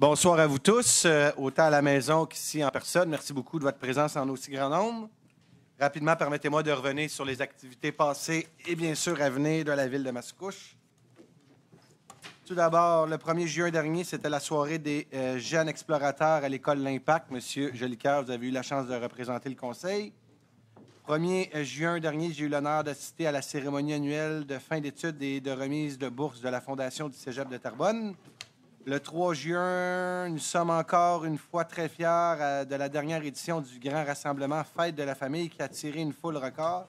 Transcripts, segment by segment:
Bonsoir à vous tous, euh, autant à la maison qu'ici en personne. Merci beaucoup de votre présence en aussi grand nombre. Rapidement, permettez-moi de revenir sur les activités passées et bien sûr à venir de la ville de Mascouche. Tout d'abord, le 1er juin dernier, c'était la soirée des euh, jeunes explorateurs à l'école L'Impact. Monsieur Jolicoeur, vous avez eu la chance de représenter le conseil. 1er euh, juin dernier, j'ai eu l'honneur d'assister à la cérémonie annuelle de fin d'études et de remise de bourse de la Fondation du Cégep de Tarbonne. Le 3 juin, nous sommes encore une fois très fiers euh, de la dernière édition du grand rassemblement Fête de la famille qui a tiré une foule record.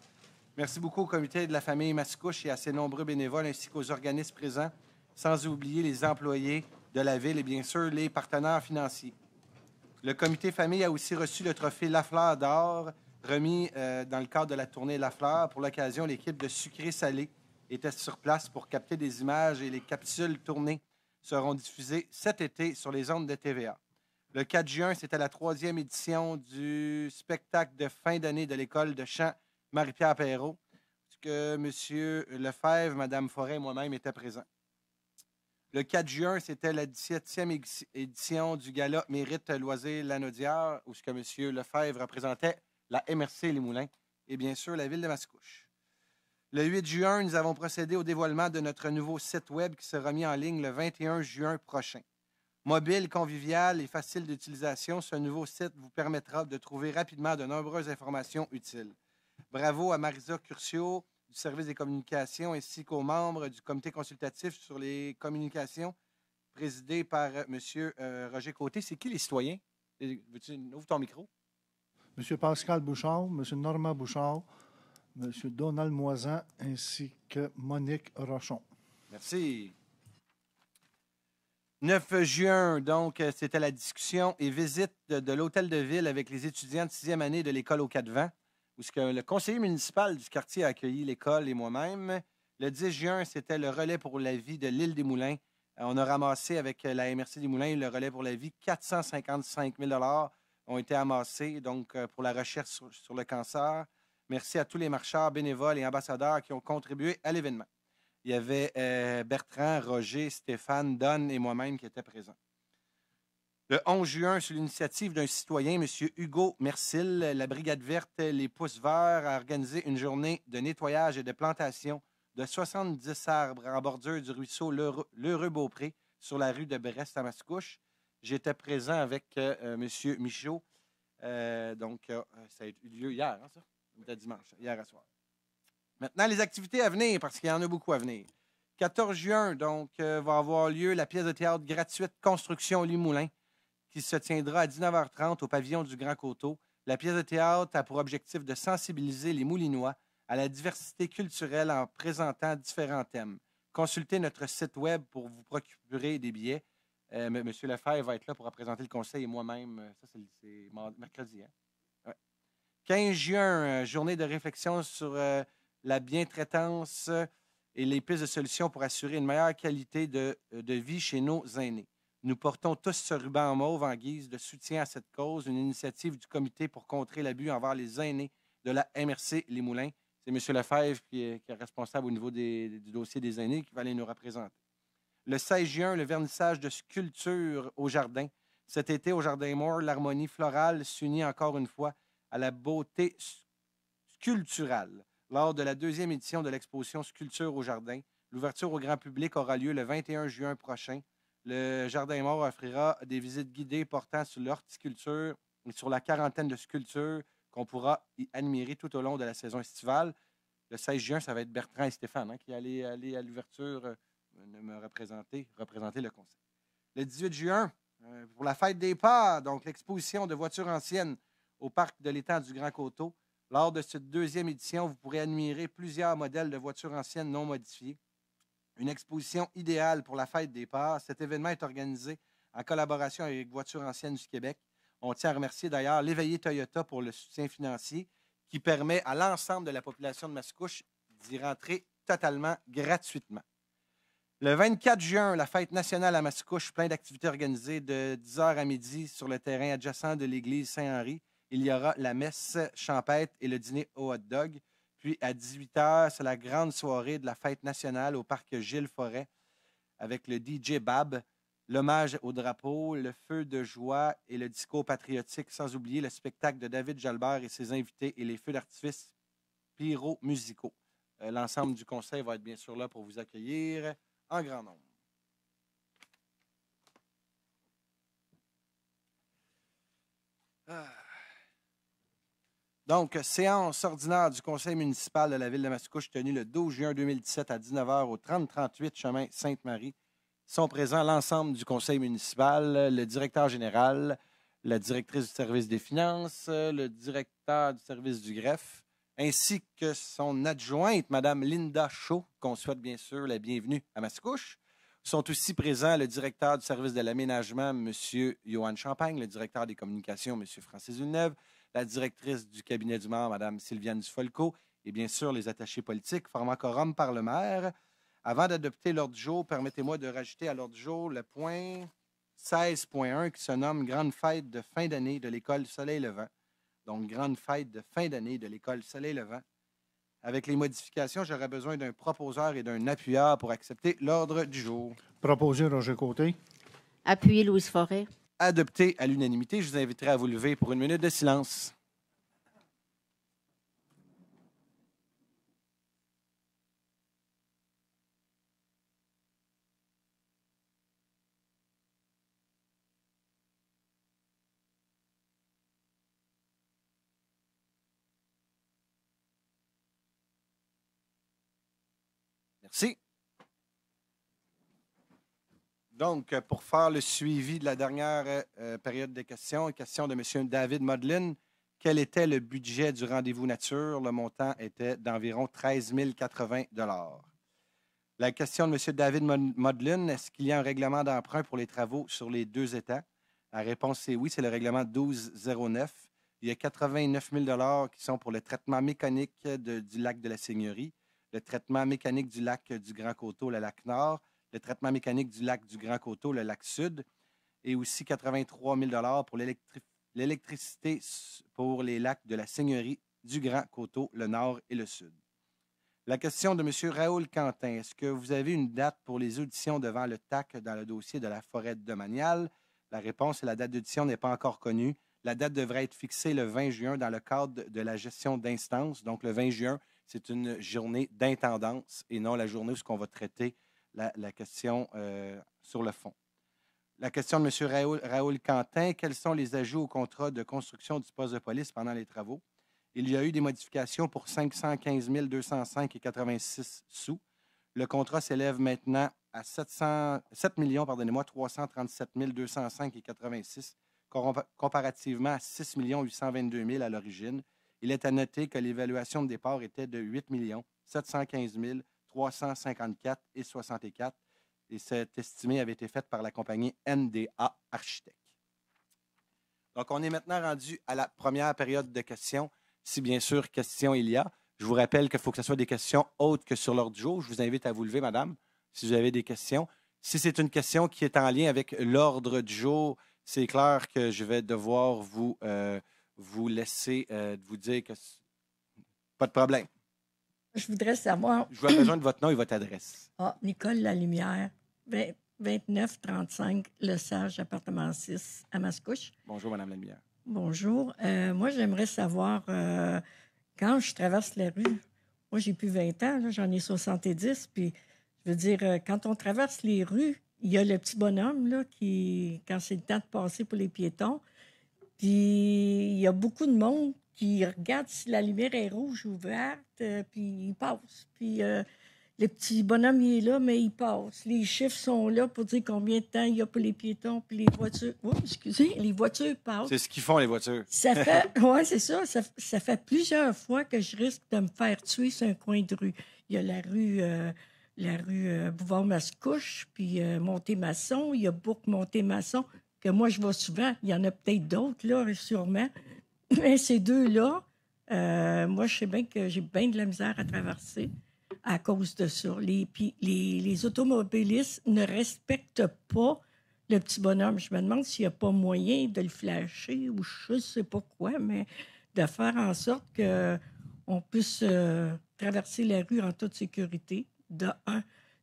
Merci beaucoup au comité de la famille Mascouche et à ses nombreux bénévoles ainsi qu'aux organismes présents, sans oublier les employés de la ville et bien sûr les partenaires financiers. Le comité famille a aussi reçu le trophée La Fleur d'or remis euh, dans le cadre de la tournée La Fleur. Pour l'occasion, l'équipe de Sucré Salé était sur place pour capter des images et les capsules tournées seront diffusés cet été sur les ondes de TVA. Le 4 juin, c'était la troisième édition du spectacle de fin d'année de l'école de chant Marie-Pierre Perrault, puisque M. Lefebvre, Mme Forêt et moi-même étaient présents. Le 4 juin, c'était la 17e édition du gala Mérite Loisir Lanaudière, où ce que M. Lefebvre représentait la MRC Les Moulins et bien sûr la ville de Mascouche. Le 8 juin, nous avons procédé au dévoilement de notre nouveau site Web qui sera mis en ligne le 21 juin prochain. Mobile, convivial et facile d'utilisation, ce nouveau site vous permettra de trouver rapidement de nombreuses informations utiles. Bravo à Marisa Curcio du service des communications ainsi qu'aux membres du comité consultatif sur les communications présidé par euh, M. Euh, Roger Côté. C'est qui les citoyens? ouvre ton micro? M. Pascal Bouchard, M. Norma Bouchard, M. Donald Moisan ainsi que Monique Rochon. Merci. 9 juin, donc, euh, c'était la discussion et visite de, l'hôtel de ville avec les étudiants de sixième année de l'école au quatre vents. où que le conseiller municipal du quartier a accueilli l'école et moi-même. Le 10 juin, c'était le relais pour la vie de l'île des Moulins. Euh, on a ramassé avec euh, la MRC des Moulins le relais pour la vie. 455 000 ont été amassés donc, pour la recherche sur le cancer. Merci à tous les marcheurs, bénévoles et ambassadeurs qui ont contribué à l'événement. Il y avait euh, Bertrand, Roger, Stéphane, Don et moi-même qui étaient présents. Le 11 juin, sur l'initiative d'un citoyen, M. Hugo Mercil, la Brigade verte Les Pousses Verts a organisé une journée de nettoyage et de plantation de 70 arbres en bordure du ruisseau Le beaupré sur la rue de Brest à Mascouche. J'étais présent avec euh, M. Michaud. Euh, donc, ça a eu lieu hier, hein, ça? dimanche, hier à soir. Maintenant, les activités à venir, parce qu'il y en a beaucoup à venir. 14 juin, donc, euh, va avoir lieu la pièce de théâtre gratuite Construction Limoulin, qui se tiendra à 19h30 au pavillon du Grand Coteau. La pièce de théâtre a pour objectif de sensibiliser les Moulinois à la diversité culturelle en présentant différents thèmes. Consultez notre site web pour vous procurer des billets. Monsieur Lefebvre va être là pour représenter le conseil et moi-même. Ça, c'est mercredi. Hein? 15 juin, euh, journée de réflexion sur euh, la bientraitance euh, et les pistes de solutions pour assurer une meilleure qualité de, vie chez nos aînés. Nous portons tous ce ruban mauve en guise de soutien à cette cause, une initiative du comité pour contrer l'abus envers les aînés de la MRC Les Moulins. C'est M. Lefebvre qui est, responsable au niveau du dossier des aînés qui va aller nous représenter. Le 16 juin, le vernissage de sculptures au jardin. Cet été, au Jardin Moore, l'harmonie florale s'unit encore une fois à la beauté sculpturale lors de la deuxième édition de l'exposition Sculpture au Jardin. L'ouverture au grand public aura lieu le 21 juin prochain. Le Jardin Mort offrira des visites guidées portant sur l'horticulture et sur la quarantaine de sculptures qu'on pourra y admirer tout au long de la saison estivale. Le 16 juin, ça va être Bertrand et Stéphane hein, qui allaient aller à l'ouverture euh, me représenter, représenter le conseil. Le 18 juin, euh, pour la fête des pas, donc l'exposition de voitures anciennes au Parc de l'étang du Grand Coteau. Lors de cette deuxième édition, vous pourrez admirer plusieurs modèles de voitures anciennes non modifiées. Une exposition idéale pour la fête des parts. Cet événement est organisé en collaboration avec Voitures anciennes du Québec. On tient à remercier d'ailleurs l'éveillé Toyota pour le soutien financier qui permet à l'ensemble de la population de Mascouche d'y rentrer totalement gratuitement. Le 24 juin, la fête nationale à Mascouche, plein d'activités organisées de 10h à midi sur le terrain adjacent de l'église Saint-Henri il y aura la messe champêtre et le dîner au hot dog. Puis à 18h, c'est la grande soirée de la fête nationale au parc Gilles Forêt avec le DJ Bab, l'hommage au drapeau, le feu de joie et le discours patriotique, sans oublier le spectacle de David Jalbert et ses invités et les feux d'artifice pyro-musicaux. Euh, l'ensemble du conseil va être bien sûr là pour vous accueillir en grand nombre. Ah. Donc, euh, séance ordinaire du conseil municipal de la ville de Mascouche tenue le 12 juin 2017 à 19h au 3038 chemin Sainte-Marie. Sont présents l'ensemble du conseil municipal, le directeur général, la directrice du service des finances, le directeur du service du greffe, ainsi que son adjointe, Madame Linda Chaud, qu'on souhaite bien sûr la bienvenue à Mascouche. Sont aussi présents le directeur du service de l'aménagement, M. Johan Champagne, le directeur des communications, M. Francis Villeneuve, la directrice du cabinet du maire, Mme Sylviane Dufolco, et bien sûr les attachés politiques formant quorum par le maire. Avant d'adopter l'ordre du jour, permettez-moi de rajouter à l'ordre du jour le point 16.1 qui se nomme Grande fête de fin d'année de l'école Soleil-Levant. Donc, Grande fête de fin d'année de l'école Soleil-Levant. Avec les modifications, j'aurai besoin d'un proposeur et d'un appuyeur pour accepter l'ordre du jour. Proposer Roger Côté. Appuyer Louise Forêt adopté à l'unanimité. Je vous inviterai à vous lever pour une minute de silence. Merci. Donc, euh, pour faire le suivi de la dernière euh, période de questions, question de M. David Modlin. Quel était le budget du rendez-vous nature? Le montant était d'environ 13 080 La question de M. David Modlin, est-ce qu'il y a un règlement d'emprunt pour les travaux sur les deux États? La réponse est oui, c'est le règlement 1209. Il y a 89 000 qui sont pour le traitement mécanique du lac de la Seigneurie, le traitement mécanique du lac du Grand Coteau, le lac Nord, le traitement mécanique du lac du Grand Coteau, le lac Sud, et aussi 83 000 pour l'électricité pour les lacs de la Seigneurie du Grand Coteau, le Nord et le Sud. La question de M. Raoul Quentin, est-ce que vous avez une date pour les auditions devant le TAC dans le dossier de la forêt de Manial? La réponse est la date d'audition n'est pas encore connue. La date devrait être fixée le 20 juin dans le cadre de la gestion d'instance. Donc, le 20 juin, c'est une journée d'intendance et non la journée où on va traiter la, question euh, sur le fond. La question de M. Raoul, Quentin, quels sont les ajouts au contrat de construction du poste de police pendant les travaux? Il y a eu des modifications pour 515 205 et 86 sous. Le contrat s'élève maintenant à 7 millions, pardonnez 337 205 et 86, comparativement à 6 822 000 à l'origine. Il est à noter que l'évaluation de départ était de 8 715 000 354 et 64 et cette estimée avait été faite par la compagnie NDA Architecte. Donc, on est maintenant rendu à la première période de questions. Si bien sûr, questions il y a. Je vous rappelle qu'il faut que ce soit des questions autres que sur l'ordre du jour. Je vous invite à vous lever, madame, si vous avez des questions. Si c'est une question qui est en lien avec l'ordre du jour, c'est clair que je vais devoir vous, euh, vous laisser euh, vous dire que pas de problème. Je voudrais savoir. Je vois besoin de votre nom et votre adresse. Ah, Nicole Lalumière, 2935 Le Sage, appartement 6, à Mascouche. Bonjour, Madame Lalumière. Bonjour. Euh, moi, j'aimerais savoir, euh, quand je traverse les rues. moi, j'ai plus 20 ans, j'en ai 70, puis je veux dire, euh, quand on traverse les rues, il y a le petit bonhomme, là, qui, quand c'est le temps de passer pour les piétons, puis il y a beaucoup de monde qui regarde si la lumière est rouge ou verte, euh, puis il passe. Puis euh, le petit bonhomme, il est là, mais il passe. Les chiffres sont là pour dire combien de temps il y a pour les piétons, puis les voitures. oui, oh, excusez, les voitures passent. C'est ce qu'ils font, les voitures. Ça fait, c'est ça, ça, fait plusieurs fois que je risque de me faire tuer sur un coin de rue. Il y a la rue. Euh, la rue Bouvard-Mascouche, puis Montémasson, il y a Bourg-Montémasson, que moi je vois souvent. Il y en a peut-être d'autres, là, sûrement. Mais ces deux-là, euh, moi, je sais bien que j'ai bien de la misère à traverser à cause de ça. Les, les, automobilistes ne respectent pas le petit bonhomme. Je me demande s'il n'y a pas moyen de le flasher ou je ne sais pas quoi, mais de faire en sorte qu'on puisse euh, traverser la rue en toute sécurité, de un.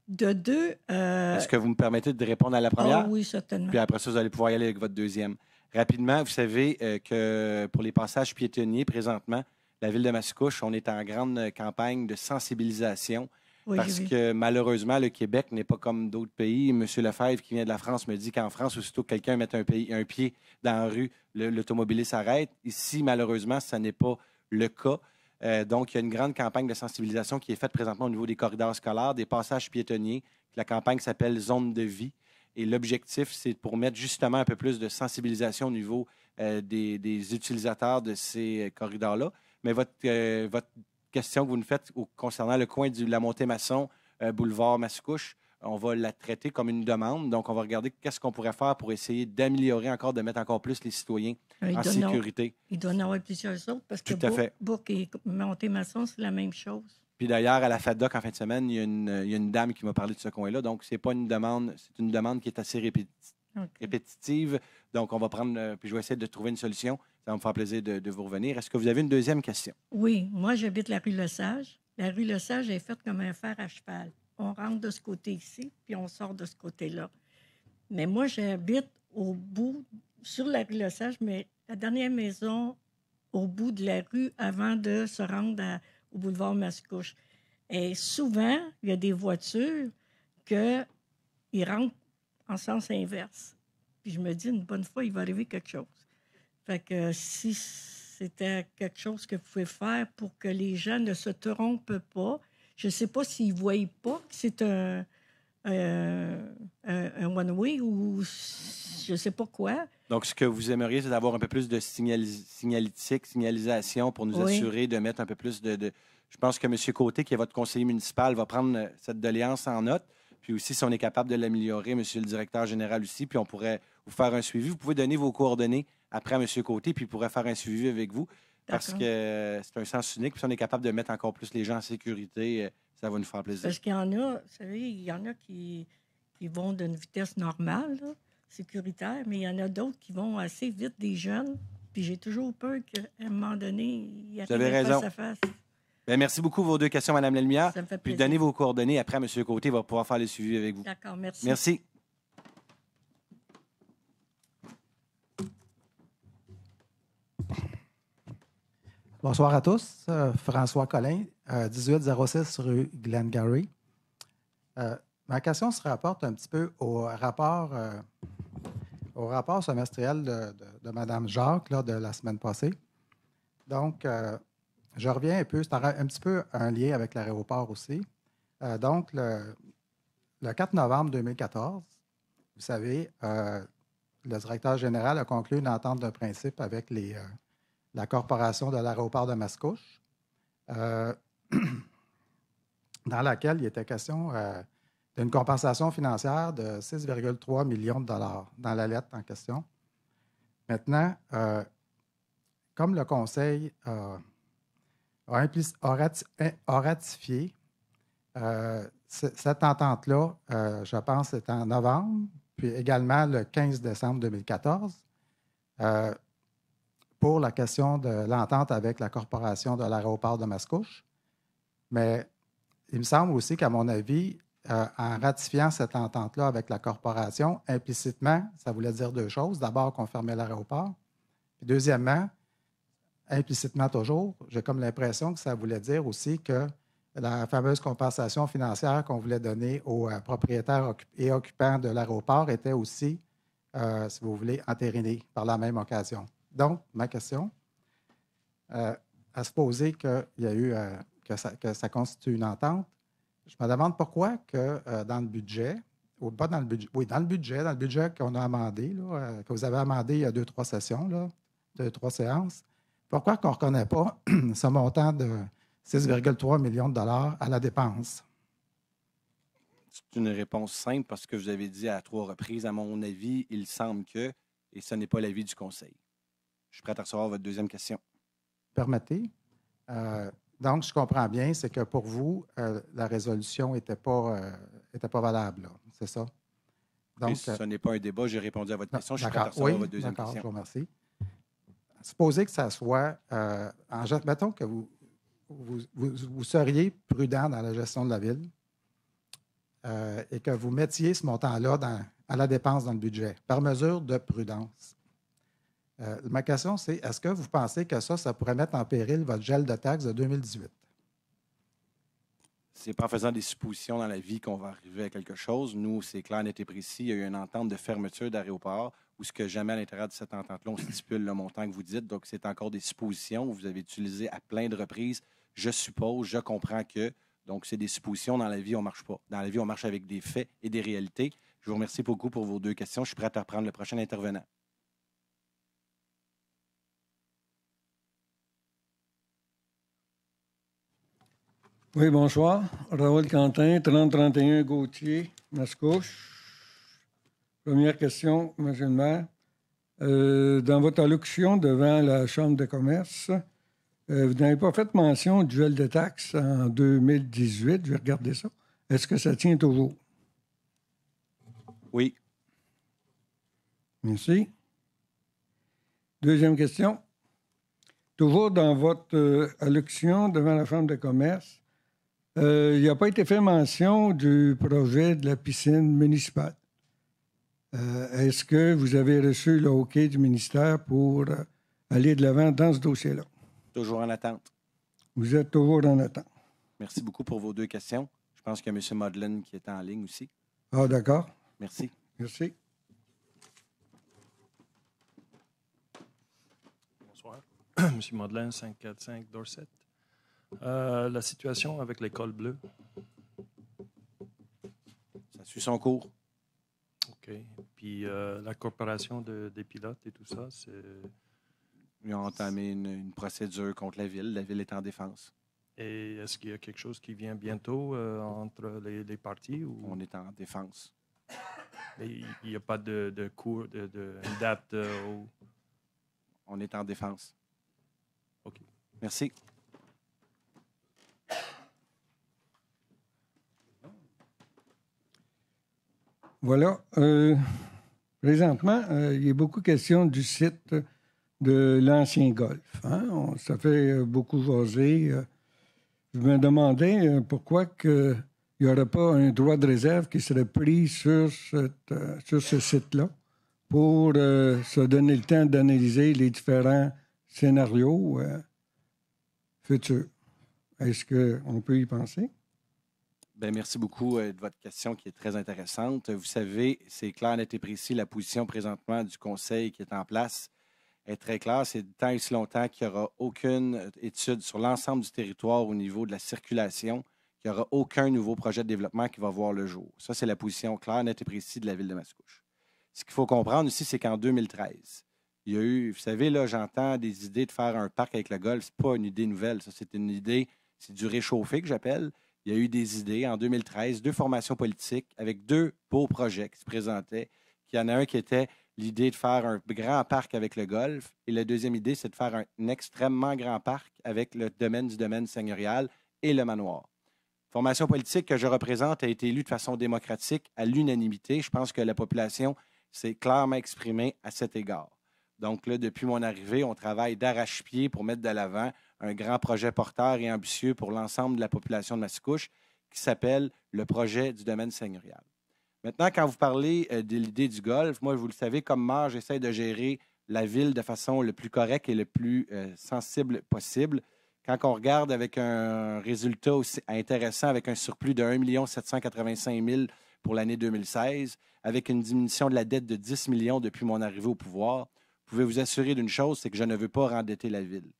De deux. Euh, Est-ce que vous me permettez de répondre à la première? Ah oui, certainement. Puis après ça, vous allez pouvoir y aller avec votre deuxième. Rapidement, vous savez euh, que pour les passages piétonniers, présentement, la ville de Mascouche, on est en grande euh, campagne de sensibilisation parce que malheureusement, le Québec n'est pas comme d'autres pays. M. Lefebvre, qui vient de la France, me dit qu'en France, aussitôt que quelqu'un met un, pied dans la rue, l'automobiliste s'arrête. Ici, malheureusement, ce n'est pas le cas. Euh, donc, il y a une grande campagne de sensibilisation qui est faite présentement au niveau des corridors scolaires, des passages piétonniers. La campagne s'appelle Zone de vie. Et l'objectif, c'est pour mettre justement un peu plus de sensibilisation au niveau euh, des, utilisateurs de ces euh, corridors-là. Mais votre, euh, votre question que vous nous faites concernant le coin de la Montée-Masson, boulevard Mascouche, on va la traiter comme une demande. Donc, on va regarder qu'est-ce qu'on pourrait faire pour essayer d'améliorer encore, de mettre encore plus les citoyens en sécurité. il doit en avoir plusieurs autres parce Tout que fait Bourg et Montée-Masson, c'est la même chose. Puis d'ailleurs, à la FADOC en fin de semaine, il y a une, dame qui m'a parlé de ce coin-là. Donc, c'est pas une demande, c'est une demande qui est assez répétitive. Donc, on va prendre, euh, puis je vais essayer de trouver une solution. Ça va me faire plaisir de, vous revenir. Est-ce que vous avez une deuxième question? Oui, moi, j'habite la rue Le Sage. La rue Le Sage est faite comme un fer à cheval. On rentre de ce côté ici, puis on sort de ce côté-là. Mais moi, j'habite au bout, sur la rue Le Sage, mais la dernière maison au bout de la rue avant de se rendre à au boulevard Mascouche. Et souvent, il y a des voitures qui rentrent en sens inverse. Puis je me dis, une bonne fois, il va arriver quelque chose. Fait que si c'était quelque chose que vous pouvez faire pour que les gens ne se trompent pas, je ne sais pas s'ils ne voient pas que c'est un, euh, un, one-way ou je ne sais pas quoi. Donc, ce que vous aimeriez, c'est d'avoir un peu plus de signal, signalétique, signalisation pour nous assurer de mettre un peu plus de, de, Je pense que M. Côté, qui est votre conseiller municipal, va prendre euh, cette doléance en note. Puis aussi, si on est capable de l'améliorer, M. le directeur général aussi, puis on pourrait vous faire un suivi. Vous pouvez donner vos coordonnées après à M. Côté, puis il pourrait faire un suivi avec vous. Parce que c'est un sens unique. Puis on est capable de mettre encore plus les gens en sécurité, euh, ça va nous faire plaisir. Parce qu'il y en a, vous savez, il y en a qui, vont d'une vitesse normale, sécuritaire, mais il y en a d'autres qui vont assez vite, des jeunes. Puis j'ai toujours peur qu'à un moment donné, il y a face à face. Ben, merci beaucoup vos deux questions, Mme Lelmière. Puis donnez vos coordonnées. Après, M. Côté va pouvoir faire le suivi avec vous. D'accord, merci. Merci. Bonsoir à tous. Euh, François Collin, 1806 euh, rue Glengarry. Euh, ma question se rapporte un petit peu au rapport, au rapport semestriel de, Mme Jacques de la semaine passée. Donc, je reviens un peu, c'est un, petit peu un lien avec l'aéroport aussi. donc, le, 4 novembre 2014, vous savez, le directeur général a conclu une entente de principe avec les la corporation de l'aéroport de Mascouche, euh, dans laquelle il était question euh, d'une compensation financière de 6,3 millions de dollars dans la lettre en question. Maintenant, euh, comme le Conseil eh, a, ratifié cette entente-là, je pense, c'est en novembre, puis également le 15 décembre 2014 pour la question de l'entente avec la corporation de l'aéroport de Mascouche. Mais il me semble aussi qu'à mon avis, euh, en ratifiant cette entente-là avec la corporation, implicitement, ça voulait dire deux choses. D'abord, qu'on fermait l'aéroport. deuxièmement, implicitement toujours, j'ai comme l'impression que ça voulait dire aussi que la fameuse compensation financière qu'on voulait donner aux euh, propriétaires et occupants de l'aéroport était aussi, euh, si vous voulez, entérinée par la même occasion. Donc, ma question euh, à se poser y a eu euh, que, ça, constitue une entente, je me demande pourquoi que euh, dans le budget, ou pas dans le budget, oui, dans le budget, dans le budget qu'on a amendé, que vous avez amendé il y a deux, trois sessions, là, deux, trois séances, pourquoi qu'on ne reconnaît pas ce montant de 6,3 millions de dollars à la dépense? C'est une réponse simple parce que vous avez dit à trois reprises, à mon avis, il semble que, et ce n'est pas l'avis du Conseil. Je suis prêt à recevoir votre deuxième question. Permettez. Euh, donc, je comprends bien, c'est que pour vous, euh, la résolution n'était pas, euh, était pas valable, c'est ça? Donc, ce n'est pas un débat, j'ai répondu à votre question. Je suis prêt à recevoir votre deuxième question. Je vous remercie. Supposez que ça soit en mettons que vous vous, seriez prudent dans la gestion de la ville et que vous mettiez ce montant-là à la dépense dans le budget par mesure de prudence. Euh, ma question, c'est est-ce que vous pensez que ça, ça pourrait mettre en péril votre gel de taxes de 2018? C'est pas en faisant des suppositions dans la vie qu'on va arriver à quelque chose. Nous, c'est clair, net et précis. Il y a eu une entente de fermeture d'aéroport où ce que jamais à l'intérieur de cette entente-là, on stipule le montant que vous dites. Donc, c'est encore des suppositions. Vous avez utilisé à plein de reprises. Je suppose, je comprends que. Donc, c'est des suppositions. Dans la vie, on marche pas. Dans la vie, on marche avec des faits et des réalités. Je vous remercie beaucoup pour vos deux questions. Je suis prêt à reprendre le prochain intervenant. Oui, bonsoir. Raoul Quentin, 3031 Gauthier, Mascouche. Première question, M. le maire. Euh, dans votre allocution devant la Chambre de commerce, euh, vous n'avez pas fait mention du gel de taxes en 2018. Je vais regarder ça. Est-ce que ça tient toujours? Oui. Merci. Deuxième question. Toujours dans votre euh, allocution devant la Chambre de commerce, euh, il n'a pas été fait mention du projet de la piscine municipale. Euh, est-ce que vous avez reçu le OK du ministère pour euh, aller de l'avant dans ce dossier-là? Toujours en attente. Vous êtes toujours en attente. Merci beaucoup pour vos deux questions. Je pense qu'il y a M. Modlin qui est en ligne aussi. Ah, d'accord. Merci. Merci. Bonsoir. M. Modlin, 545 Dorset. Euh, la situation avec l'école bleue. Ça suit son cours. OK. Puis euh, la coopération des pilotes et tout ça, c'est. Ils ont entamé une, procédure contre la ville. La ville est en défense. Et est-ce qu'il y a quelque chose qui vient bientôt euh, entre les, parties Ou... On est en défense. il n'y a pas de, cours, de, date où On est en défense. OK. Merci. Voilà. Euh, présentement, euh, il y a beaucoup questions du site de l'ancien golf. Hein. ça fait euh, beaucoup jaser. Je me demandais pourquoi que il n'y aurait pas un droit de réserve qui serait pris sur, ce site-là pour se donner le temps d'analyser les différents scénarios futurs. Est-ce qu'on peut y penser? Ben, merci beaucoup euh, de votre question qui est très intéressante. Vous savez, c'est clair, net et précis, la position présentement du Conseil qui est en place est très claire. C'est tant et si longtemps qu'il n'y aura aucune euh, étude sur l'ensemble du territoire au niveau de la circulation, qu'il n'y aura aucun nouveau projet de développement qui va voir le jour. Ça, c'est la position claire, nette et précise de la ville de Mascouche. Ce qu'il faut comprendre aussi, c'est qu'en 2013, il y a eu, vous savez, là, j'entends des idées de faire un parc avec le golf. Ce pas une idée nouvelle, ça, c'est une idée, c'est du réchauffé que j'appelle. Il y a eu des idées. En 2013, deux formations politiques avec deux beaux projets qui se présentaient. Il y en a un qui était l'idée de faire un grand parc avec le golf. Et la deuxième idée, c'est de faire un, extrêmement grand parc avec le domaine du domaine seigneurial et le manoir. Formation politique que je représente a été élue de façon démocratique à l'unanimité. Je pense que la population s'est clairement exprimée à cet égard. Donc là, depuis mon arrivée, on travaille d'arrache-pied pour mettre de l'avant un grand projet porteur et ambitieux pour l'ensemble de la population de Massicouche qui s'appelle le projet du domaine seigneurial. Maintenant, quand vous parlez euh, de l'idée du golf, moi, vous le savez, comme maire, j'essaie de gérer la ville de façon le plus correcte et le plus euh, sensible possible. Quand on regarde avec un résultat aussi intéressant, avec un surplus de 1 785 000 pour l'année 2016, avec une diminution de la dette de 10 millions depuis mon arrivée au pouvoir, vous pouvez vous assurer d'une chose, c'est que je ne veux pas rendetter la ville.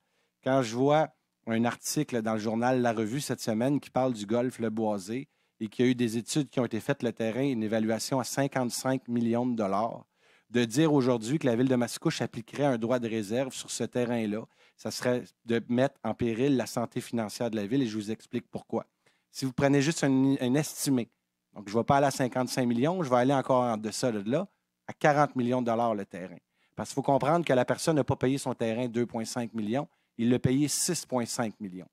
Quand je vois un article dans le journal La Revue cette semaine qui parle du golfe Le Boisé et qu'il y a eu des études qui ont été faites le terrain, une évaluation à 55 millions de dollars, de dire aujourd'hui que la ville de Mascouche appliquerait un droit de réserve sur ce terrain-là, ça serait de mettre en péril la santé financière de la ville et je vous explique pourquoi. Si vous prenez juste un, estimé, donc je ne vais pas aller à 55 millions, je vais aller encore en deçà de là, à 40 millions de dollars le terrain. Parce qu'il faut comprendre que la personne n'a pas payé son terrain 2,5 millions, il l'a payé 6,5 millions.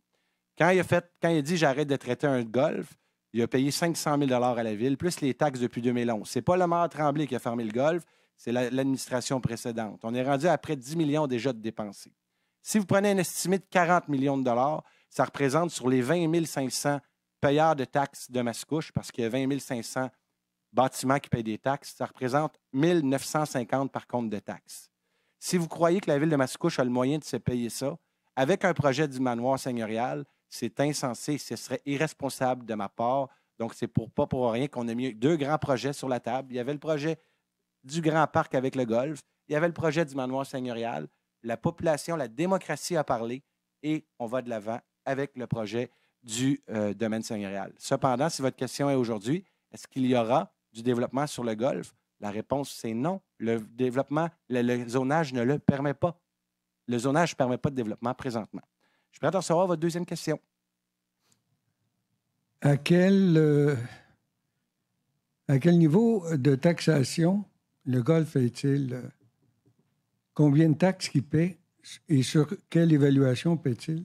Quand il a, quand dit j'arrête de traiter un golf, il a payé 500 000 à la ville, plus les taxes depuis 2011. Ce n'est pas le maire Tremblay qui a fermé le golf, c'est l'administration précédente. On est rendu à près de 10 millions déjà de dépensés. Si vous prenez un estimé de 40 millions de dollars, ça représente sur les 20 500 payeurs de taxes de Mascouche, parce qu'il y a 20 500 bâtiments qui payent des taxes, ça représente 1 950 par compte de taxes. Si vous croyez que la ville de Mascouche a le moyen de se payer ça, avec un projet du manoir seigneurial, c'est insensé, ce serait irresponsable de ma part. Donc, c'est pour pas pour rien qu'on a mis deux grands projets sur la table. Il y avait le projet du Grand Parc avec le golf, il y avait le projet du manoir seigneurial. La population, la démocratie a parlé et on va de l'avant avec le projet du euh, domaine seigneurial. Cependant, si votre question est aujourd'hui, est-ce qu'il y aura du développement sur le golf? La réponse, c'est non. Le développement, le zonage ne le permet pas le zonage ne permet pas de développement présentement. Je suis prêt à recevoir votre deuxième question. À quel, euh, à quel niveau de taxation le Golfe est-il? combien de taxes qu'il paie et sur quelle évaluation paie-t-il?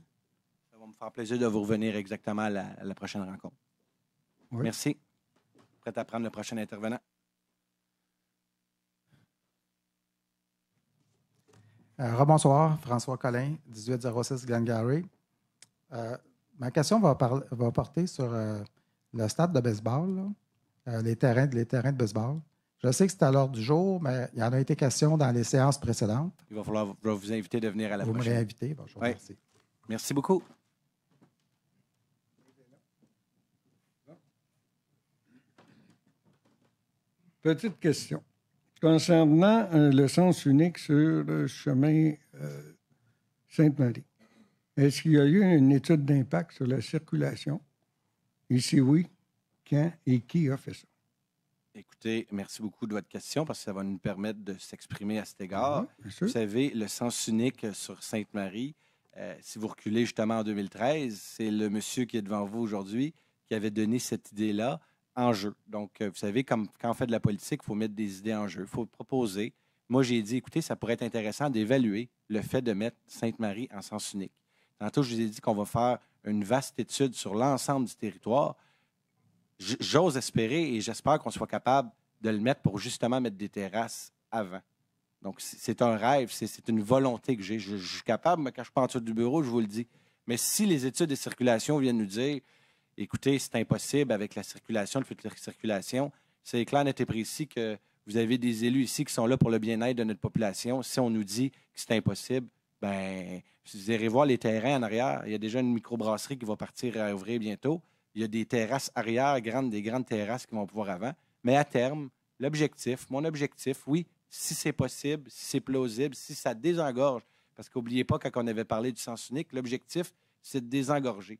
Ça va me faire plaisir de vous revenir exactement à la, prochaine rencontre. Merci. Prêt à prendre le prochain intervenant. Euh, rebonsoir, François Collin, 1806 Glengarry. Euh, ma question va, porter sur euh, le stade de baseball, euh, les, terrains, de baseball. Je sais que c'est à l'heure du jour, mais il y en a été question dans les séances précédentes. Il va falloir vous inviter de venir à la vous Vous me réinvitez. Bonjour. Merci. Merci beaucoup. Petite question concernant euh, le sens unique sur le chemin euh, Sainte-Marie, est-ce qu'il y a eu une étude d'impact sur la circulation? Et si oui, quand et qui a fait ça? Écoutez, merci beaucoup de votre question parce que ça va nous permettre de s'exprimer à cet égard. vous savez, le sens unique euh, sur Sainte-Marie, si vous reculez justement en 2013, c'est le monsieur qui est devant vous aujourd'hui qui avait donné cette idée-là en jeu. Donc, euh, vous savez, comme, quand on fait de la politique, il faut mettre des idées en jeu, il faut proposer. Moi, j'ai dit, écoutez, ça pourrait être intéressant d'évaluer le fait de mettre Sainte-Marie en sens unique. Tantôt, je vous ai dit qu'on va faire une vaste étude sur l'ensemble du territoire. J'ose espérer et j'espère qu'on soit capable de le mettre pour justement mettre des terrasses avant. Donc, c'est un rêve, c'est une volonté que j'ai. Je, suis capable, mais quand je suis pas en dessous du bureau, je vous le dis. Mais si les études de circulation viennent nous dire écoutez, c'est impossible avec la circulation, le fait de circulation. C'est clair, net et précis que vous avez des élus ici qui sont là pour le bien-être de notre population. Si on nous dit que c'est impossible, ben, vous irez voir les terrains en arrière. Il y a déjà une microbrasserie qui va partir à ouvrir bientôt. Il y a des terrasses arrière grandes, des grandes terrasses qui vont pouvoir avant. Mais à terme, l'objectif, mon objectif, oui, si c'est possible, si c'est plausible, si ça désengorge, parce qu'oubliez pas, quand on avait parlé du sens unique, l'objectif, c'est de désengorger.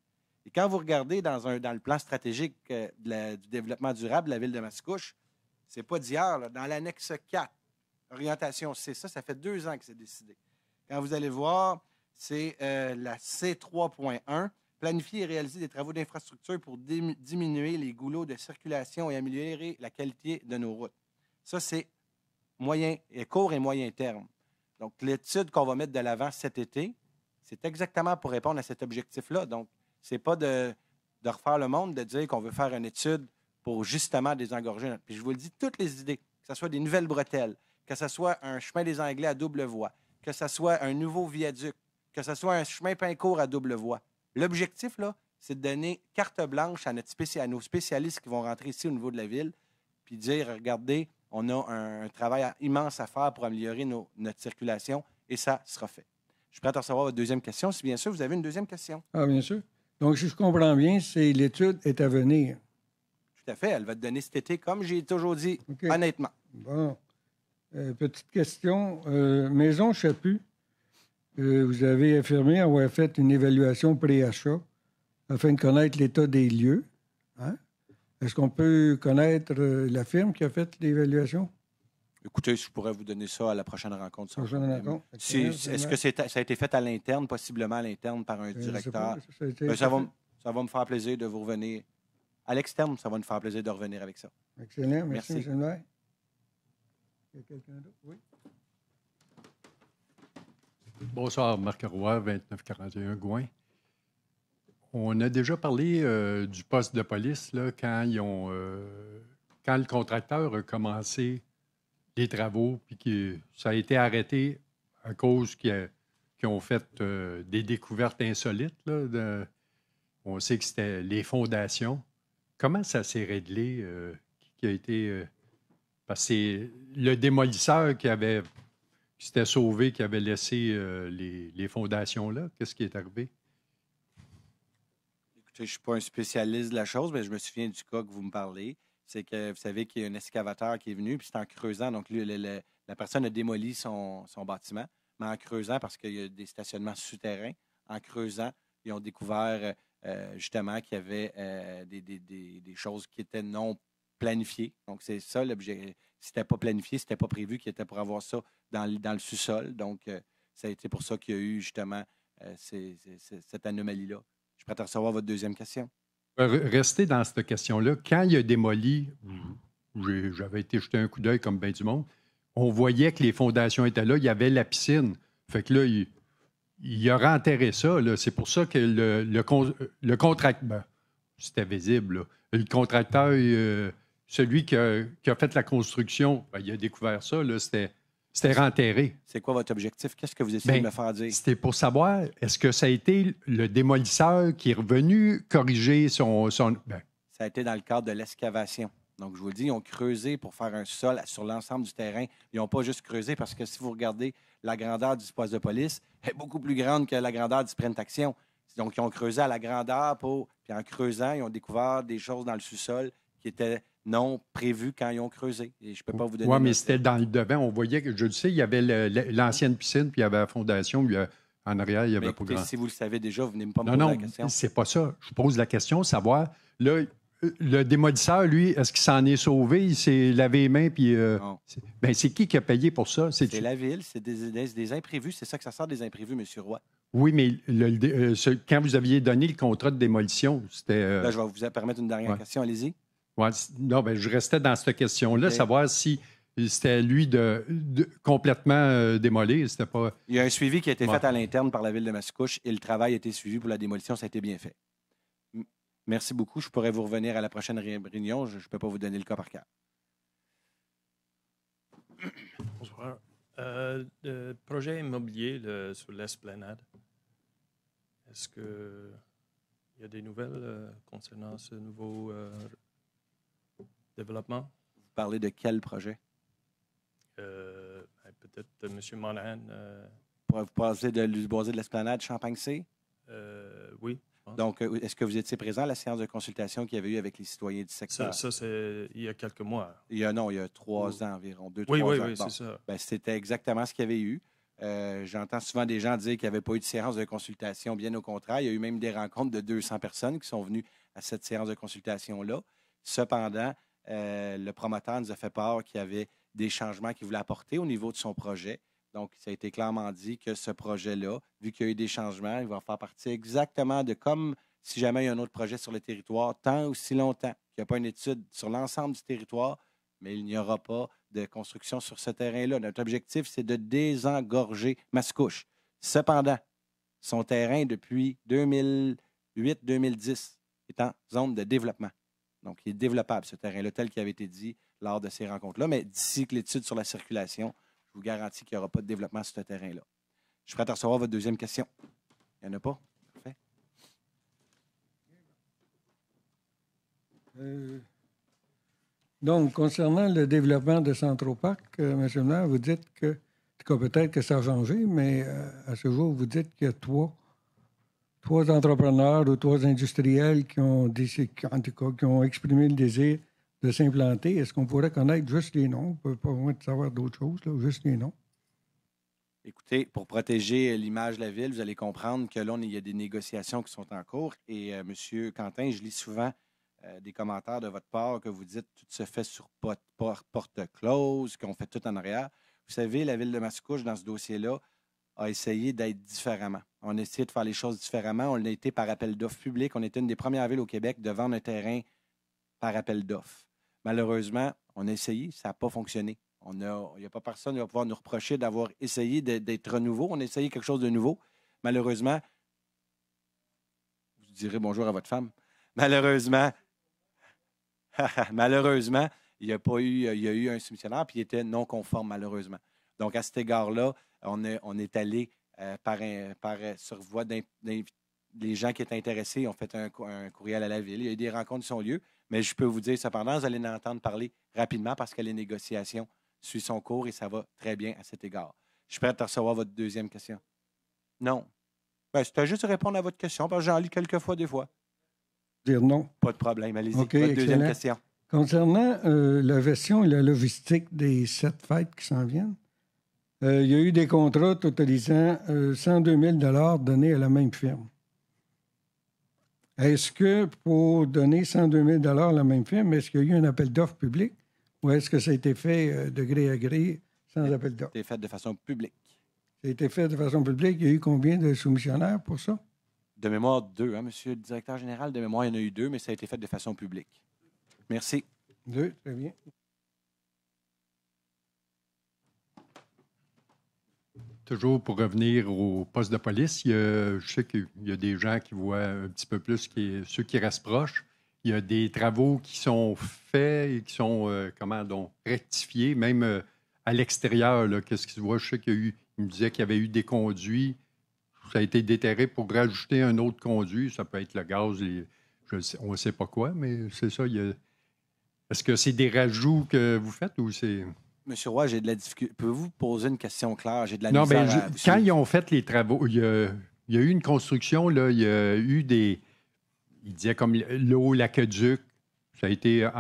Et quand vous regardez dans, le plan stratégique euh, du développement durable de la ville de Mascouche, c'est pas d'hier. Dans l'annexe 4, orientation C, ça, ça fait deux ans que c'est décidé. Quand vous allez voir, c'est euh, la C3.1, planifier et réaliser des travaux d'infrastructure pour diminuer les goulots de circulation et améliorer la qualité de nos routes. Ça, c'est moyen, et euh, court et moyen terme. Donc, l'étude qu'on va mettre de l'avant cet été, c'est exactement pour répondre à cet objectif-là. Donc, c'est pas de, refaire le monde, de dire qu'on veut faire une étude pour justement désengorger. Puis je vous le dis, toutes les idées, que ce soit des nouvelles bretelles, que ce soit un chemin des Anglais à double voie, que ce soit un nouveau viaduc, que ce soit un chemin pain à double voie. L'objectif, là, c'est de donner carte blanche à, nos spécialistes qui vont rentrer ici au niveau de la ville, puis dire, regardez, on a un, travail immense à faire pour améliorer notre circulation, et ça sera fait. Je suis prêt à recevoir votre deuxième question, si bien sûr vous avez une deuxième question. Ah, bien sûr. Donc, si je comprends bien, c'est l'étude est à venir. Tout à fait. Elle va te donner cet été, comme j'ai toujours dit, honnêtement. Bon. Euh, petite question. Euh, Maison Chapu, euh, vous avez affirmé avoir fait une évaluation pré-achat afin de connaître l'état des lieux. Hein? Est-ce qu'on peut connaître la firme qui a fait l'évaluation? Écoutez, je pourrais vous donner ça à la prochaine rencontre. Est-ce que ça a été fait à l'interne, possiblement à l'interne, par un directeur? Ben, ça, va, me faire plaisir de vous revenir. À l'externe, ça va me faire plaisir de revenir avec ça. Excellent. Merci, M. Il y a quelqu'un d'autre? Oui. Bonsoir, Marc Roy, 2941 Gouin. On a déjà parlé euh, du poste de police là, quand, ils euh, quand le contracteur a commencé des travaux, puis que ça a été arrêté à cause qu'ils ont fait euh, des découvertes insolites. on sait que c'était les fondations. Comment ça s'est réglé? Euh, qui a été. Euh, parce que le démolisseur qui avait s'était sauvé, qui avait laissé les, les, fondations là. Qu'est-ce qui est arrivé? Écoutez, je ne suis pas un spécialiste de la chose, mais je me souviens du cas que vous me parlez c'est que vous savez qu'il y a un excavateur qui est venu, puis c'est en creusant. Donc, la personne a démoli son, bâtiment, mais en creusant, parce qu'il y a des stationnements souterrains, en creusant, ils ont découvert euh, justement qu'il y avait euh, des, choses qui étaient non planifiées. Donc, c'est ça l'objet. n'était pas planifié, c'était pas prévu qu'il était pour avoir ça dans, le sous-sol. Donc, euh, ça a été pour ça qu'il y a eu justement cette anomalie-là. Je prête à recevoir votre deuxième question. Euh, rester dans cette question-là, quand il a démoli, j'avais été jeter un coup d'œil comme bien du monde, on voyait que les fondations étaient là, il y avait la piscine. Fait que là, il, a rentré enterré ça. C'est pour ça que le, contracteur, ben, c'était visible, le contracteur, euh, celui qui a, fait la construction, ben, il a découvert ça. C'était c'était C'est quoi votre objectif? Qu'est-ce que vous essayez ben, de me faire dire? C'était pour savoir, est-ce que ça a été le démolisseur qui est revenu corriger son. son... Ben. Ça a été dans le cadre de l'excavation. Donc, je vous le dis, ils ont creusé pour faire un sol sur l'ensemble du terrain. Ils n'ont pas juste creusé parce que si vous regardez la grandeur du poste de police, elle est beaucoup plus grande que la grandeur du sprint action. Donc, ils ont creusé à la grandeur pour. Puis en creusant, ils ont découvert des choses dans le sous-sol qui étaient non prévu quand ils ont creusé. je peux pas vous donner. Oui, mais c'était dans le devant. On voyait, je le sais, il y avait l'ancienne piscine, puis il y avait la fondation. Puis, euh, en arrière, il y avait pas grand. Si vous le savez déjà, vous venez pas me non, la question. Non, c'est pas ça. Je pose la question, savoir. Là, euh, le démolisseur, lui, est-ce qu'il s'en est sauvé? Il s'est lavé les mains, puis... Euh, ben, c'est qui qui a payé pour ça? C'est la ville, c'est des, imprévus. C'est ça que ça sort des imprévus, Monsieur Roy. Oui, mais quand vous aviez donné le contrat de démolition, c'était... Là, ben, je vais vous permettre une dernière question. Allez-y non, ben, je restais dans cette question-là, savoir si c'était lui de, complètement euh, démolé. C'était pas... Il y a un suivi qui a été fait à l'interne par la ville de Mascouche et le travail a été suivi pour la démolition. Ça a été bien fait. Merci beaucoup. Je pourrais vous revenir à la prochaine réunion. Je ne peux pas vous donner le cas par cas. Bonsoir. le euh, projet immobilier le, sur l'esplanade, est-ce qu'il y a des nouvelles euh, concernant ce nouveau développement. Vous parlez de quel projet? Euh, ben, peut-être euh, M. Monahan. Euh, vous parlez de, du de l'esplanade Champagne-C? oui. Donc, est-ce que vous étiez présent à la séance de consultation qu'il y avait eu avec les citoyens du secteur? Ça, c'est il y a quelques mois. Il y a, non, il y a trois ans environ, deux, oui, oui, Oui, oui, c'est ça. Ben, c'était exactement ce qu'il y avait eu. J'entends souvent des gens dire qu'il n'y avait pas eu de séance de consultation. Bien au contraire, il y a eu même des rencontres de 200 personnes qui sont venues à cette séance de consultation-là. Cependant, euh, le promoteur nous a fait part qu'il y avait des changements qu'il voulait apporter au niveau de son projet. Donc, ça a été clairement dit que ce projet-là, vu qu'il y a eu des changements, il va faire partie exactement de comme si jamais il y a un autre projet sur le territoire, tant si longtemps qu'il n'y a pas une étude sur l'ensemble du territoire, mais il n'y aura pas de construction sur ce terrain-là. Notre objectif, c'est de désengorger Mascouche. Cependant, son terrain depuis 2008-2010 est en zone de développement. Donc, il est développable, ce terrain-là, tel qu'il avait été dit lors de ces rencontres-là. Mais d'ici que l'étude sur la circulation, je vous garantis qu'il n'y aura pas de développement sur ce terrain-là. Je suis prêt à recevoir votre deuxième question. Il n'y en a pas? Parfait. Euh, donc, concernant le développement de Centro euh, M. le maire, vous dites que, peut-être que ça a changé, mais euh, à ce jour, vous dites que y trois trois entrepreneurs ou trois industriels qui ont, qui ont exprimé le désir de s'implanter. Est-ce qu'on pourrait connaître juste les noms? On peut pas moins de savoir d'autres choses, juste les noms. Écoutez, pour protéger euh, l'image de la ville, vous allez comprendre que là, il y a des négociations qui sont en cours. Et euh, M. Quentin, je lis souvent euh, des commentaires de votre part que vous dites tout se fait sur porte, porte close, qu'on fait tout en arrière. Vous savez, la ville de Mascouche, dans ce dossier-là, a essayé d'être différemment. On a essayé de faire les choses différemment. On a été par appel d'offres public. On était une des premières villes au Québec de vendre un terrain par appel d'offres. Malheureusement, on a essayé, ça n'a pas fonctionné. Il n'y a, pas personne qui va pouvoir nous reprocher d'avoir essayé d'être nouveau. On a essayé quelque chose de nouveau. Malheureusement, vous direz bonjour à votre femme. Malheureusement, malheureusement, il n'y a pas eu, il y a eu un soumissionnaire, puis il était non conforme, malheureusement. Donc, à cet égard-là, on, est allé euh, par, sur voie des gens qui étaient intéressés ont fait un, courriel à la ville. Il y a eu des rencontres qui ont lieu, mais je peux vous dire, cependant, vous allez en entendre parler rapidement parce que les négociations suivent son cours et ça va très bien à cet égard. Je suis prêt à recevoir votre deuxième question. Non. Ben, C'était juste répondre à votre question parce que j'en lis quelques fois des fois. Dire non. Pas de problème. Allez-y. deuxième question. Concernant euh, la version et la logistique des sept fêtes qui s'en viennent, euh, il y a eu des contrats totalisant 102 euh, 000 donnés à la même firme. Est-ce que pour donner 102 000 à la même firme, est-ce qu'il y a eu un appel d'offres public ou est-ce que ça a été fait euh, de gré à gré sans appel d'offres? Ça a été fait de façon publique. Ça a été fait de façon publique. Il y a eu combien de soumissionnaires pour ça? De mémoire, deux. Hein, monsieur le directeur général, de mémoire, il y en a eu deux, mais ça a été fait de façon publique. Merci. Deux, très bien. Toujours pour revenir au poste de police, je sais qu'il y a des gens qui voient un petit peu plus qui, ceux qui restent proches. Il y a des travaux qui sont faits et qui sont, euh, comment rectifiés, même euh, à l'extérieur. Qu'est-ce qui se voit? Je sais qu'il y a eu, me disait qu'il y avait eu des conduits. Ça a été déterré pour rajouter un autre conduit. Ça peut être le gaz, on ne sait pas quoi, mais c'est ça. Est-ce que c'est des rajouts que vous faites ou c'est. Monsieur Roy, j'ai de la difficulté. Pouvez-vous poser une question claire? J'ai de la non, mais ben, Quand ils ont fait les travaux, il y a, eu une construction, là, il y a eu des. Il disait comme l'eau, l'aqueduc, ça a été euh,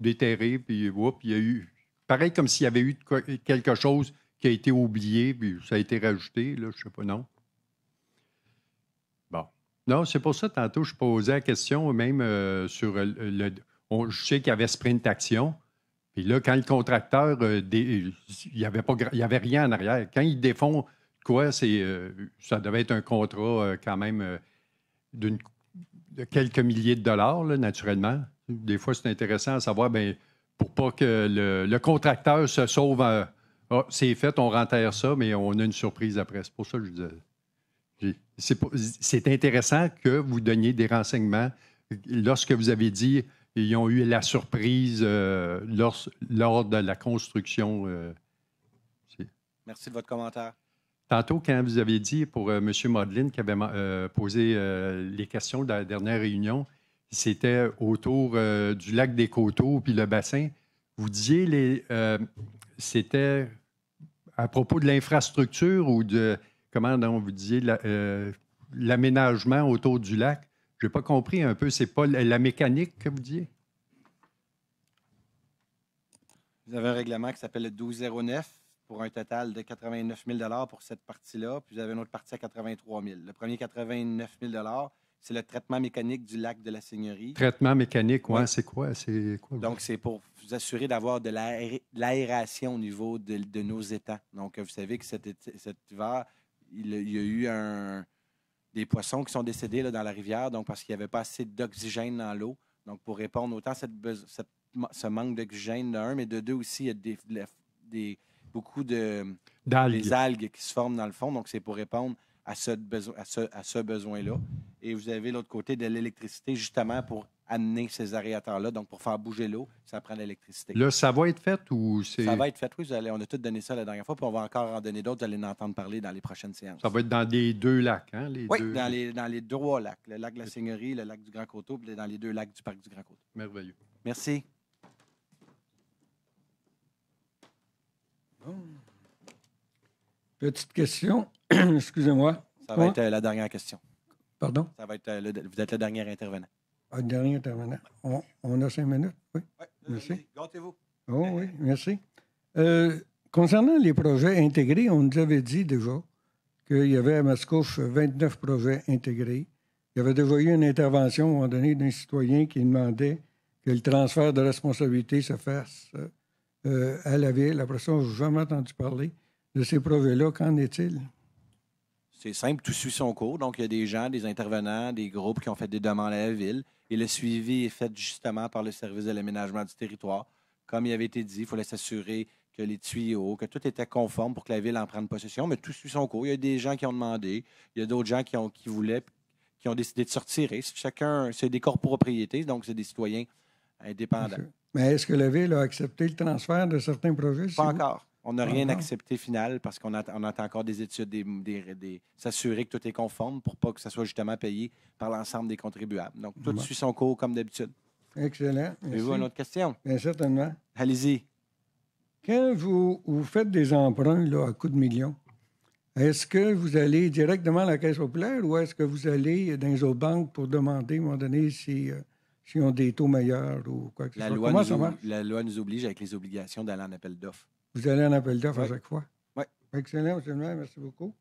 déterré, puis il y a eu. Pareil comme s'il y avait eu quelque chose qui a été oublié, puis ça a été rajouté, là, je sais pas, non? Bon. Non, c'est pour ça, tantôt, je posais la question, même euh, sur le. je sais qu'il y avait Sprint Action. Et là, quand le contracteur, euh, il n'y avait, avait rien en arrière. Quand il défont quoi, euh, ça devait être un contrat euh, quand même de quelques milliers de dollars, naturellement. Des fois, c'est intéressant à savoir, bien, pour pas que le, contracteur se sauve. Ah, c'est fait, on renterre ça, mais on a une surprise après. C'est pour ça que je disais. c'est intéressant que vous donniez des renseignements lorsque vous avez dit ils ont eu la surprise euh, lors, de la construction. Euh, Merci de votre commentaire. Tantôt, quand vous avez dit pour euh, M. Modlin, qui avait posé les questions de la dernière réunion, c'était autour du lac des Coteaux puis le bassin. Vous disiez les c'était à propos de l'infrastructure ou de comment on vous disait l'aménagement autour du lac pas compris un peu, c'est pas la, mécanique que vous disiez? Vous avez un règlement qui s'appelle le 1209 pour un total de 89 000 pour cette partie-là, puis vous avez une autre partie à 83 000 Le premier 89 000 c'est le traitement mécanique du lac de la Seigneurie. Traitement mécanique, oui. c'est quoi? C'est quoi? Donc, c'est pour vous assurer d'avoir de l'aération au niveau de, nos étangs. Donc, vous savez que cet, cet hiver, il y a eu un, des poissons qui sont décédés là, dans la rivière, donc parce qu'il n'y avait pas assez d'oxygène dans l'eau. Donc, pour répondre autant à cette, ce manque d'oxygène, d'un, mais de deux aussi, il y a des, beaucoup de algues. algues qui se forment dans le fond. Donc, c'est pour répondre à ce, à ce, à ce besoin-là. Et vous avez l'autre côté de l'électricité, justement, pour amener ces là Donc, pour faire bouger l'eau, ça prend de l'électricité. Là, ça va être fait ou c'est. Ça va être fait, oui. on a tout donné ça la dernière fois, puis on va encore en donner d'autres. Vous allez en entendre parler dans les prochaines séances. Ça va être dans les deux lacs, hein? Les oui, Dans, les, dans les trois lacs. Le lac de la Seigneurie, le lac du Grand Coteau, puis dans les deux lacs du Parc du Grand Coteau. Merveilleux. Merci. Petite question. Excusez-moi. Ça va être euh, la dernière question. Pardon? Ça va être euh, vous êtes le dernier intervenant. Ah, dernier intervenant. On, a cinq minutes, oui. Euh, merci. Gantez-vous. Oh, oui, merci. Euh, concernant les projets intégrés, on nous avait dit déjà qu'il y avait à Mascouche 29 projets intégrés. Il y avait déjà eu une intervention à un moment donné d'un citoyen qui demandait que le transfert de responsabilité se fasse euh, à la ville. Après ça, on n'a jamais entendu parler de ces projets-là. Qu'en est-il? C'est simple, tout suit son cours. Donc, il y a des gens, des intervenants, des groupes qui ont fait des demandes à la ville. Et le suivi est fait justement par le service de l'aménagement du territoire. Comme il avait été dit, il fallait s'assurer que les tuyaux, que tout était conforme pour que la ville en prenne possession, mais tout suit son cours. Il y a des gens qui ont demandé, il y a d'autres gens qui, ont, qui voulaient, qui ont décidé de se retirer. Chacun, c'est des corps propriétés, donc c'est des citoyens indépendants. Mais est-ce que la ville a accepté le transfert de certains projets? Pas encore. On n'a rien uh-huh. accepté final parce qu'on attend, encore des études, des, s'assurer que tout est conforme pour pas que ça soit justement payé par l'ensemble des contribuables. Donc, tout suit son cours comme d'habitude. Excellent. Avez-vous une autre question? certainement. Allez-y. Quand vous, faites des emprunts là, à coût de millions, est-ce que vous allez directement à la Caisse populaire ou est-ce que vous allez dans les banques pour demander, à un moment donné, si, euh, si s'ils ont des taux meilleurs ou quoi que ce La soit? loi, la loi nous oblige avec les obligations d'aller en appel d'offres. Vous allez en appel d'offres à chaque fois? Oui. Excellent, M. le maire. Merci beaucoup.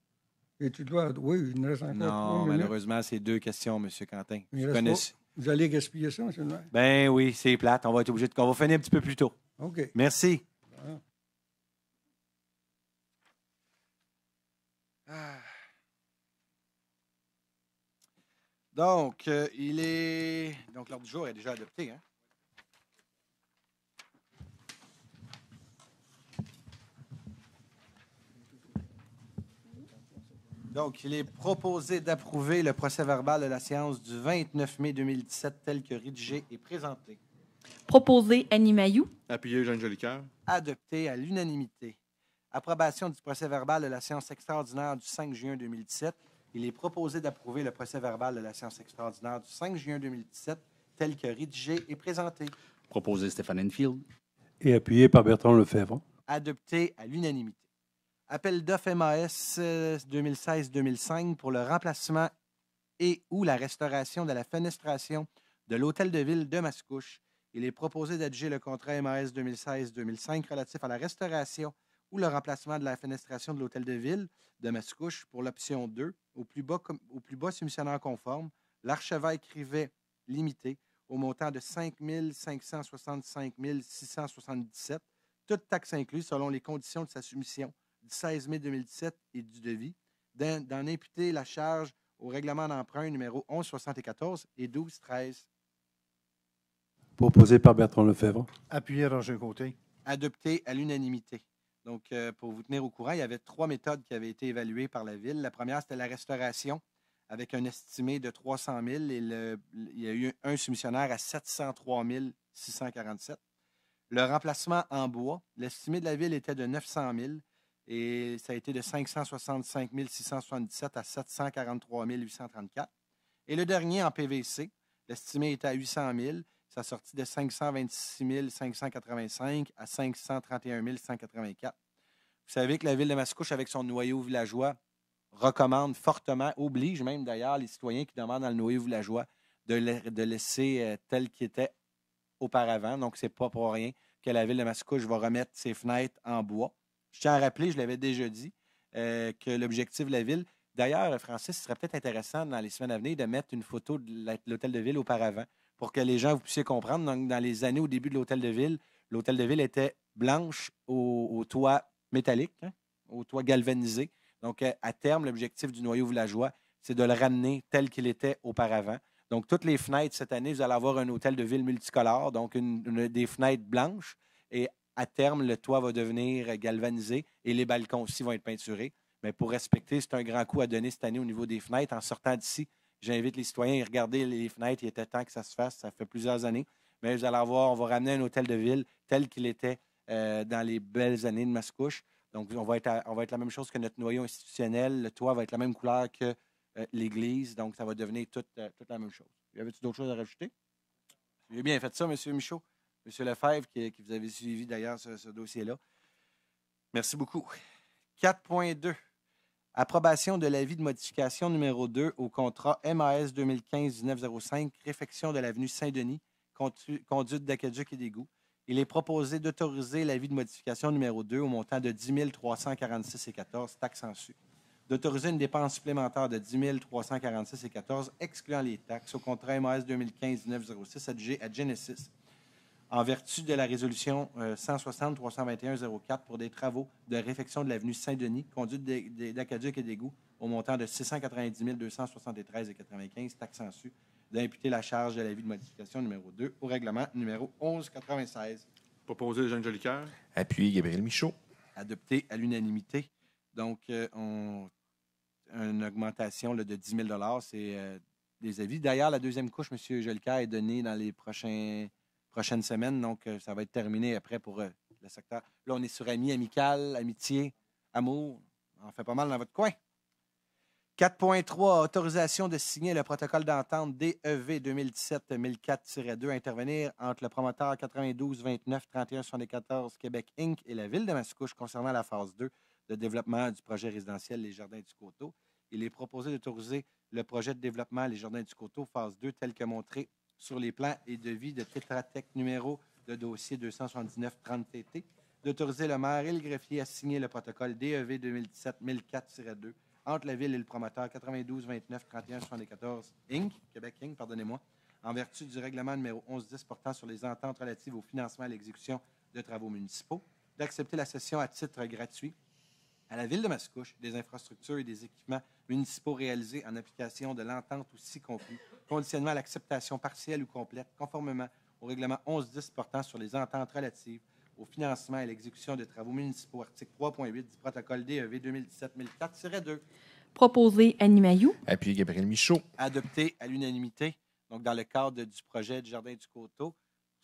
Et tu dois. Oui, il nous reste encore. Non, malheureusement, c'est deux questions, M. Quentin. Je vous, vous allez gaspiller ça, M. le maire? Ben oui, c'est plate. On va être obligé de. On va finir un petit peu plus tôt. OK. Merci. Ah. Ah. Donc, euh, il est. Donc, l'ordre du jour est déjà adopté, hein? Donc, il est proposé d'approuver le procès-verbal de la séance du 29 mai 2017 tel que rédigé et présenté. Proposé Annie Mayou. Appuyé jean Jolicoeur. Adopté à l'unanimité. Approbation du procès-verbal de la séance extraordinaire du 5 juin 2017. Il est proposé d'approuver le procès-verbal de la séance extraordinaire du 5 juin 2017 tel que rédigé et présenté. Proposé Stéphane Enfield. Et appuyé par Bertrand Lefebvre. Adopté à l'unanimité. Appel d'offres MAS 2016-2005 euh, pour le remplacement et ou la restauration de la fenestration de l'hôtel de ville de Mascouche. Il est proposé d'adjuger le contrat MAS 2016-2005 relatif à la restauration ou le remplacement de la fenestration de l'hôtel de ville de Mascouche pour l'option 2 au plus bas, au plus bas soumissionnaire conforme, l'archevêque Rivet limité au montant de 5 565 677, toute taxe incluse selon les conditions de sa soumission 16 mai 2017 et du devis, d'en imputer la charge au règlement d'emprunt numéro 1174 et 1213. Proposé par Bertrand Lefebvre. Appuyé Roger Côté. Adopté à l'unanimité. Donc, euh, pour vous tenir au courant, il y avait trois méthodes qui avaient été évaluées par la Ville. La première, c'était la restauration, avec un estimé de 300 000 et il y a eu un soumissionnaire à 703 647. Le remplacement en bois, l'estimé de la Ville était de 900 000 et ça a été de 565 677 à 743 834. Et le dernier en PVC, l'estimé est à 800 000, ça a sorti de 526 585 à 531 184. Vous savez que la ville de Mascouche, avec son noyau villageois, recommande fortement, oblige même d'ailleurs les citoyens qui demandent à le noyau villageois de, de laisser euh, tel qu'il était auparavant. Donc, ce n'est pas pour rien que la ville de Mascouche va remettre ses fenêtres en bois. Je tiens à rappeler, je l'avais déjà dit, euh, que l'objectif de la ville. D'ailleurs, euh, Francis, ce serait peut-être intéressant dans les semaines à venir de mettre une photo de l'hôtel de ville auparavant pour que les gens vous puissiez comprendre. dans les années au début de l'hôtel de ville, l'hôtel de ville était blanche au, toit métallique, hein, au toit galvanisé. Donc, euh, à terme, l'objectif du noyau villageois, c'est de le ramener tel qu'il était auparavant. Donc, toutes les fenêtres cette année, vous allez avoir un hôtel de ville multicolore, donc des fenêtres blanches. Et à terme, le toit va devenir euh, galvanisé et les balcons aussi vont être peinturés. Mais pour respecter, c'est un grand coup à donner cette année au niveau des fenêtres. En sortant d'ici, j'invite les citoyens à regarder les fenêtres. Il était temps que ça se fasse. Ça fait plusieurs années. Mais vous allez avoir, on va ramener un hôtel de ville tel qu'il était euh, dans les belles années de Mascouche. Donc, on va, être on va être la même chose que notre noyau institutionnel. Le toit va être la même couleur que euh, l'église. Donc, ça va devenir toute, la même chose. Y avait-tu d'autres choses à rajouter? J'ai bien fait ça, M. Michaud. M. Lefebvre, qui, vous avez suivi d'ailleurs ce, ce dossier-là. Merci beaucoup. 4.2. Approbation de l'avis de modification numéro 2 au contrat MAS 2015-1905, réfection de l'avenue Saint-Denis, conduite d'Acaduc et d'Égout. Il est proposé d'autoriser l'avis de modification numéro 2 au montant de 10 346-14, taxes en su. D'autoriser une dépense supplémentaire de 10 346-14, excluant les taxes, au contrat MAS 2015-1906 adjugé à Genesis en vertu de la résolution 160-321-04 euh, pour des travaux de réfection de l'avenue Saint-Denis, conduite d'Acaduc et d'égouts, au montant de 690 273,95, taxe en su, d'imputer la charge de l'avis de modification numéro 2 au règlement numéro 1196. Proposé jean Jeanne Jolicoeur. Appuyé Gabriel Michaud. Adopté à l'unanimité. Donc, euh, on, une augmentation de 10 000 c'est euh, des avis. D'ailleurs, la deuxième couche, M. Jolicoeur, est donnée dans les prochains Prochaine semaine, Donc, euh, ça va être terminé après pour euh, le secteur. Là, on est sur amis, amical, amitié, amour. On fait pas mal dans votre coin. 4.3, autorisation de signer le protocole d'entente e DEV 2017-1004-2, intervenir entre le promoteur 92 29 31 74 Québec Inc. et la Ville de Mascouche concernant la phase 2 de développement du projet résidentiel Les Jardins du Coteau. Il est proposé d'autoriser le projet de développement Les Jardins du Coteau, phase 2, tel que montré sur les plans et devis de Tétratec numéro de dossier 279-30TT, d'autoriser le maire et le greffier à signer le protocole e DEV 2017-1004-2 entre la Ville et le promoteur 92 29 31 74 Inc., Québec Inc., pardonnez-moi, en vertu du règlement numéro 11-10 portant sur les ententes relatives au financement et à l'exécution de travaux municipaux, d'accepter la session à titre gratuit à la Ville de Mascouche des infrastructures et des équipements municipaux réalisés en application de l'entente aussi conclue, conditionnement à l'acceptation partielle ou complète, conformément au règlement 1110 portant sur les ententes relatives au financement et à l'exécution des travaux municipaux, article 3.8 du protocole DEV 2017 2004 2 Proposé Annie Mayou. Appuyé Gabriel Michaud. Adopté à l'unanimité, donc dans le cadre du projet de Jardin du Coteau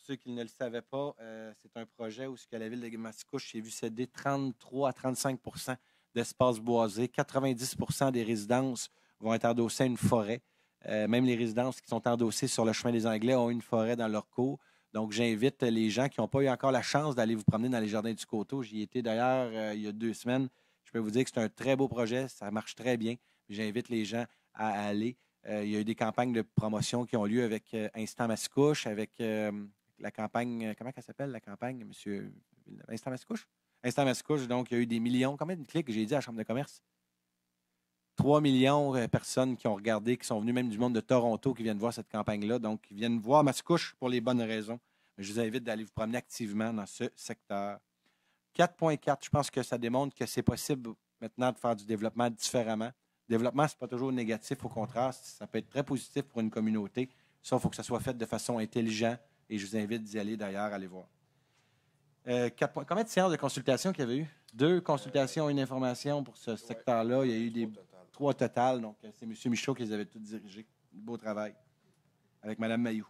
ceux qui ne le savaient pas, euh, c'est un projet où ce que la ville de Mascouche j'ai vu céder 33 à 35 d'espace boisés. 90 des résidences vont être endossées à une forêt. Euh, même les résidences qui sont endossées sur le chemin des Anglais ont une forêt dans leur cours. Donc, j'invite les gens qui n'ont pas eu encore la chance d'aller vous promener dans les jardins du coteau. J'y étais d'ailleurs euh, il y a deux semaines. Je peux vous dire que c'est un très beau projet. Ça marche très bien. J'invite les gens à aller. il y a eu des campagnes de promotion qui ont lieu avec Instant Mascouche, avec la campagne, euh, comment elle s'appelle, la campagne, monsieur Instant Mascouche? Instant Mascouche, donc, il y a eu des millions. Combien de clics j'ai dit à la Chambre de commerce? 3 millions de euh, personnes qui ont regardé, qui sont venues même du monde de Toronto, qui viennent voir cette campagne-là. Donc, qui viennent voir Mascouche pour les bonnes raisons. je vous invite d'aller vous promener activement dans ce secteur. 4.4, je pense que ça démontre que c'est possible maintenant de faire du développement différemment. développement, ce n'est pas toujours négatif, au contraire, ça peut être très positif pour une communauté. sauf il faut que ça soit fait de façon intelligente, et je vous invite d'y aller d'ailleurs, allez voir. Euh, combien de séances de consultation qu'il y avait eu? Deux consultations, une information pour ce secteur-là. Il y a eu des trois totales. Donc, euh, c'est M. Michaud qui les avait toutes dirigées. Beau travail. Avec Mme Mayou.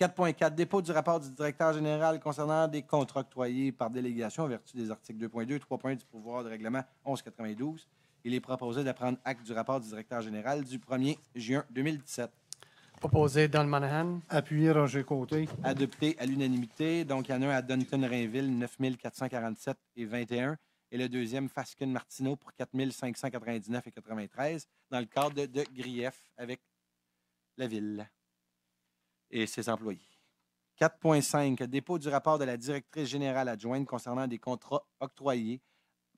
4.4. Dépôt du rapport du directeur général concernant des contrats octroyés par délégation en vertu des articles 2.2, 3.1 du pouvoir de règlement 1192. Il est proposé d'apprendre acte du rapport du directeur général du 1er juin 2017. Proposé dans Don Monahan. Appuyé Roger Côté. Adopté à l'unanimité. Donc, il y en a un à Dunton-Rainville, 9447 et 21. Et le deuxième, Fasken-Martineau, pour 4599 et 93, dans le cadre de, de grief avec la ville et ses employés. 4.5, dépôt du rapport de la directrice générale adjointe concernant des contrats octroyés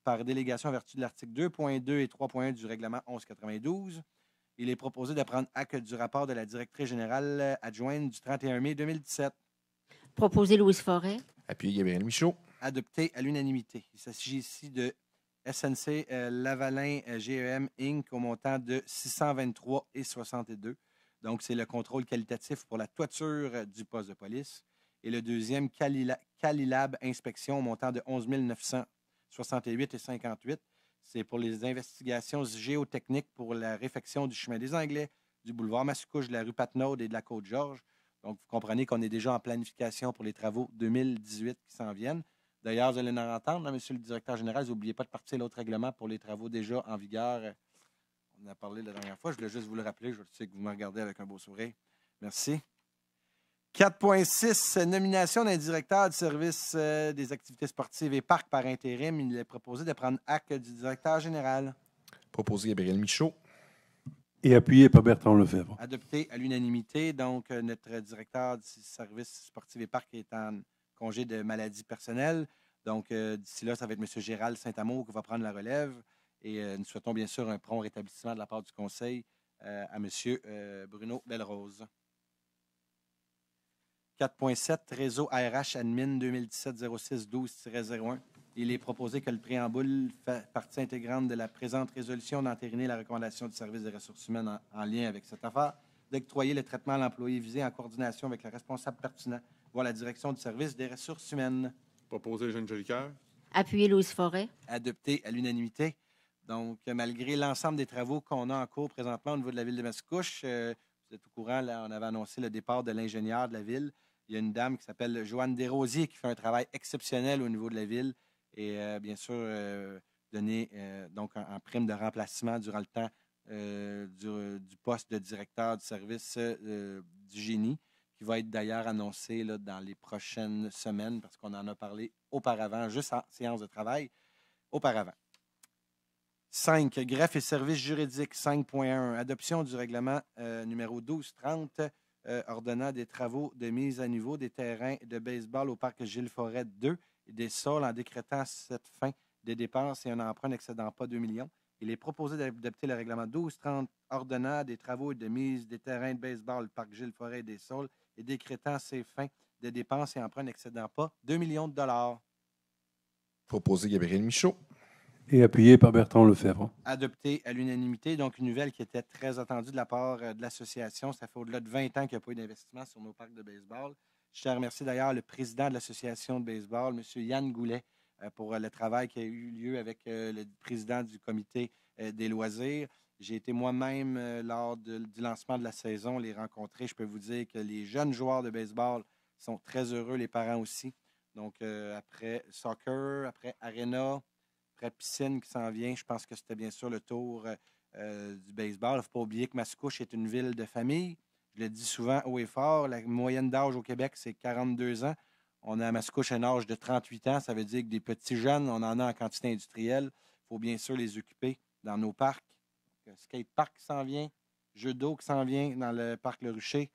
par délégation en vertu de l'article 2.2 et 3.1 du règlement 1192. Il est proposé de prendre acte du rapport de la directrice générale euh, adjointe du 31 mai 2017. Proposé Louise Forêt. Appuyé Gabriel Michaud. Adopté à l'unanimité. Il s'agit ici de SNC euh, Lavalin euh, GEM Inc. au montant de 623,62. Donc, c'est le contrôle qualitatif pour la toiture du poste de police. Et le deuxième, Calilab Inspection au montant de 11 968,58 c'est pour les investigations géotechniques pour la réfection du chemin des Anglais, du boulevard Mascouche, de la rue Patnaud et de la Côte-Georges. Donc, vous comprenez qu'on est déjà en planification pour les travaux 2018 qui s'en viennent. D'ailleurs, vous allez en entendre, hein, M. le directeur général, n'oubliez pas de partir l'autre règlement pour les travaux déjà en vigueur. On en a parlé la dernière fois. Je voulais juste vous le rappeler. Je sais que vous me regardez avec un beau sourire. Merci. 4.6, nomination d'un directeur du service euh, des activités sportives et parcs par intérim. Il est proposé de prendre acte du directeur général. Proposé Gabriel Michaud. Et appuyé par Bertrand Lefebvre. Adopté à l'unanimité. Donc, euh, notre directeur du service sportif et parcs est en congé de maladie personnelle. Donc, euh, d'ici là, ça va être M. Gérald Saint-Amour qui va prendre la relève. Et nous souhaitons bien sûr un prompt rétablissement de la part du Conseil à M. Bruno Belrose. 4.7, réseau ARH admin 2017-06-12-01. Il est proposé que le préambule fasse partie intégrante de la présente résolution d'entériner la recommandation du service des ressources humaines en, lien avec cette affaire, d'octroyer le traitement à l'employé visé en coordination avec le responsable pertinent, voire la direction du service des ressources humaines. Proposé, Jeanne Jolicoeur. Appuyé, Louise Forêt. Adopté à l'unanimité. Donc, malgré l'ensemble des travaux qu'on a en cours présentement au niveau de la ville de Mascouche, euh, vous êtes au courant, là, on avait annoncé le départ de l'ingénieur de la ville. Il y a une dame qui s'appelle Joanne Desrosiers qui fait un travail exceptionnel au niveau de la ville et euh, bien sûr euh, donné euh, donc en, prime de remplacement durant le temps du, poste de directeur du service du génie qui va être d'ailleurs annoncé dans les prochaines semaines parce qu'on en a parlé auparavant, juste en séance de travail auparavant. 5. Greffe et services juridiques, 5.1. Adoption du règlement euh, numéro 1230 euh, ordonnant des travaux de mise à niveau des terrains de baseball au parc Gilles Forêt 2 et des sols en décrétant cette fin des dépenses et un emprunt n'excédant pas 2 millions. Il est proposé d'adopter le règlement 1230 ordonnant des travaux de mise des terrains de baseball, au parc Gilles Forêt et des sols et décrétant ces fins de dépenses et emprunts n'excédant pas 2 millions de dollars. Proposé Gabriel Michaud. Et appuyé par Bertrand Lefebvre. Adopté à l'unanimité, donc une nouvelle qui était très attendue de la part euh, de l'association. Ça fait au-delà de 20 ans qu'il n'y a pas eu d'investissement sur nos parcs de baseball. Je tiens à remercier d'ailleurs le président de l'association de baseball, M. Yann Goulet, euh, pour euh, le travail qui a eu lieu avec le président du comité des loisirs. J'ai été moi-même, lors du lancement de la saison, les rencontrer. Je peux vous dire que les jeunes joueurs de baseball sont très heureux, les parents aussi. Donc, après soccer, après arena, près piscine qui s'en vient, je pense que c'était bien sûr le tour euh, euh, du baseball. Il ne faut pas oublier que Mascouche est une ville de famille. Je le dis souvent haut et fort, la moyenne d'âge au Québec, c'est 42 ans. On a à Mascouche un âge de 38 ans. Ça veut dire que des petits jeunes, on en a en quantité industrielle. Il faut bien sûr les occuper dans nos parcs. skate park qui s'en vient, jeu d'eau qui s'en vient dans le parc Le Rucher,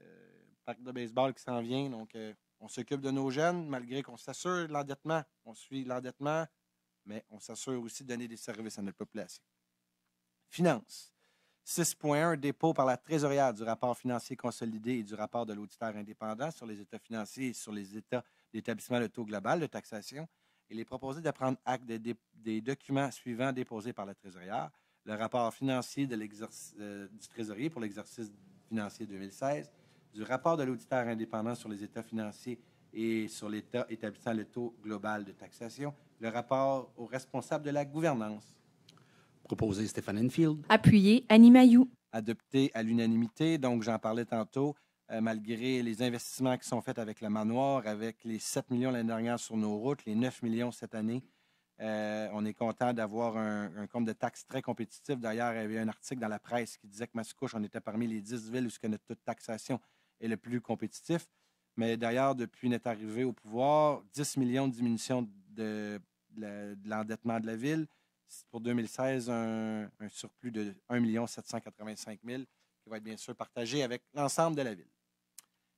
euh, parc de baseball qui s'en vient. Donc, on s'occupe de nos jeunes malgré qu'on s'assure l'endettement. On suit l'endettement, mais on s'assure aussi de donner des services à notre population. Finances. 6.1 dépôt par la trésorière du rapport financier consolidé et du rapport de l'auditeur indépendant sur les états financiers et sur les états d'établissement de taux global de taxation. Il est proposé de prendre acte des, documents suivants déposés par la trésorière. Le rapport financier euh, du trésorier pour l'exercice financier 2016, du rapport de l'auditeur indépendant sur les états financiers et sur l'état établissant le taux global de taxation, le rapport aux responsables de la gouvernance. Proposé Stéphane Enfield. Appuyé Annie Mayou. Adopté à l'unanimité, donc j'en parlais tantôt, euh, malgré les investissements qui sont faits avec le manoir, avec les 7 millions l'année dernière sur nos routes, les 9 millions cette année. Euh, on est content d'avoir un, compte de taxes très compétitif. D'ailleurs, il y avait un article dans la presse qui disait que Mascouche, on était parmi les 10 villes où ce que notre taux de taxation est le plus compétitif. Mais d'ailleurs, depuis notre arrivée au pouvoir, 10 millions de diminution de, l'endettement de la ville. Pour 2016, un, surplus de 1 785 000 qui va être bien sûr partagé avec l'ensemble de la ville.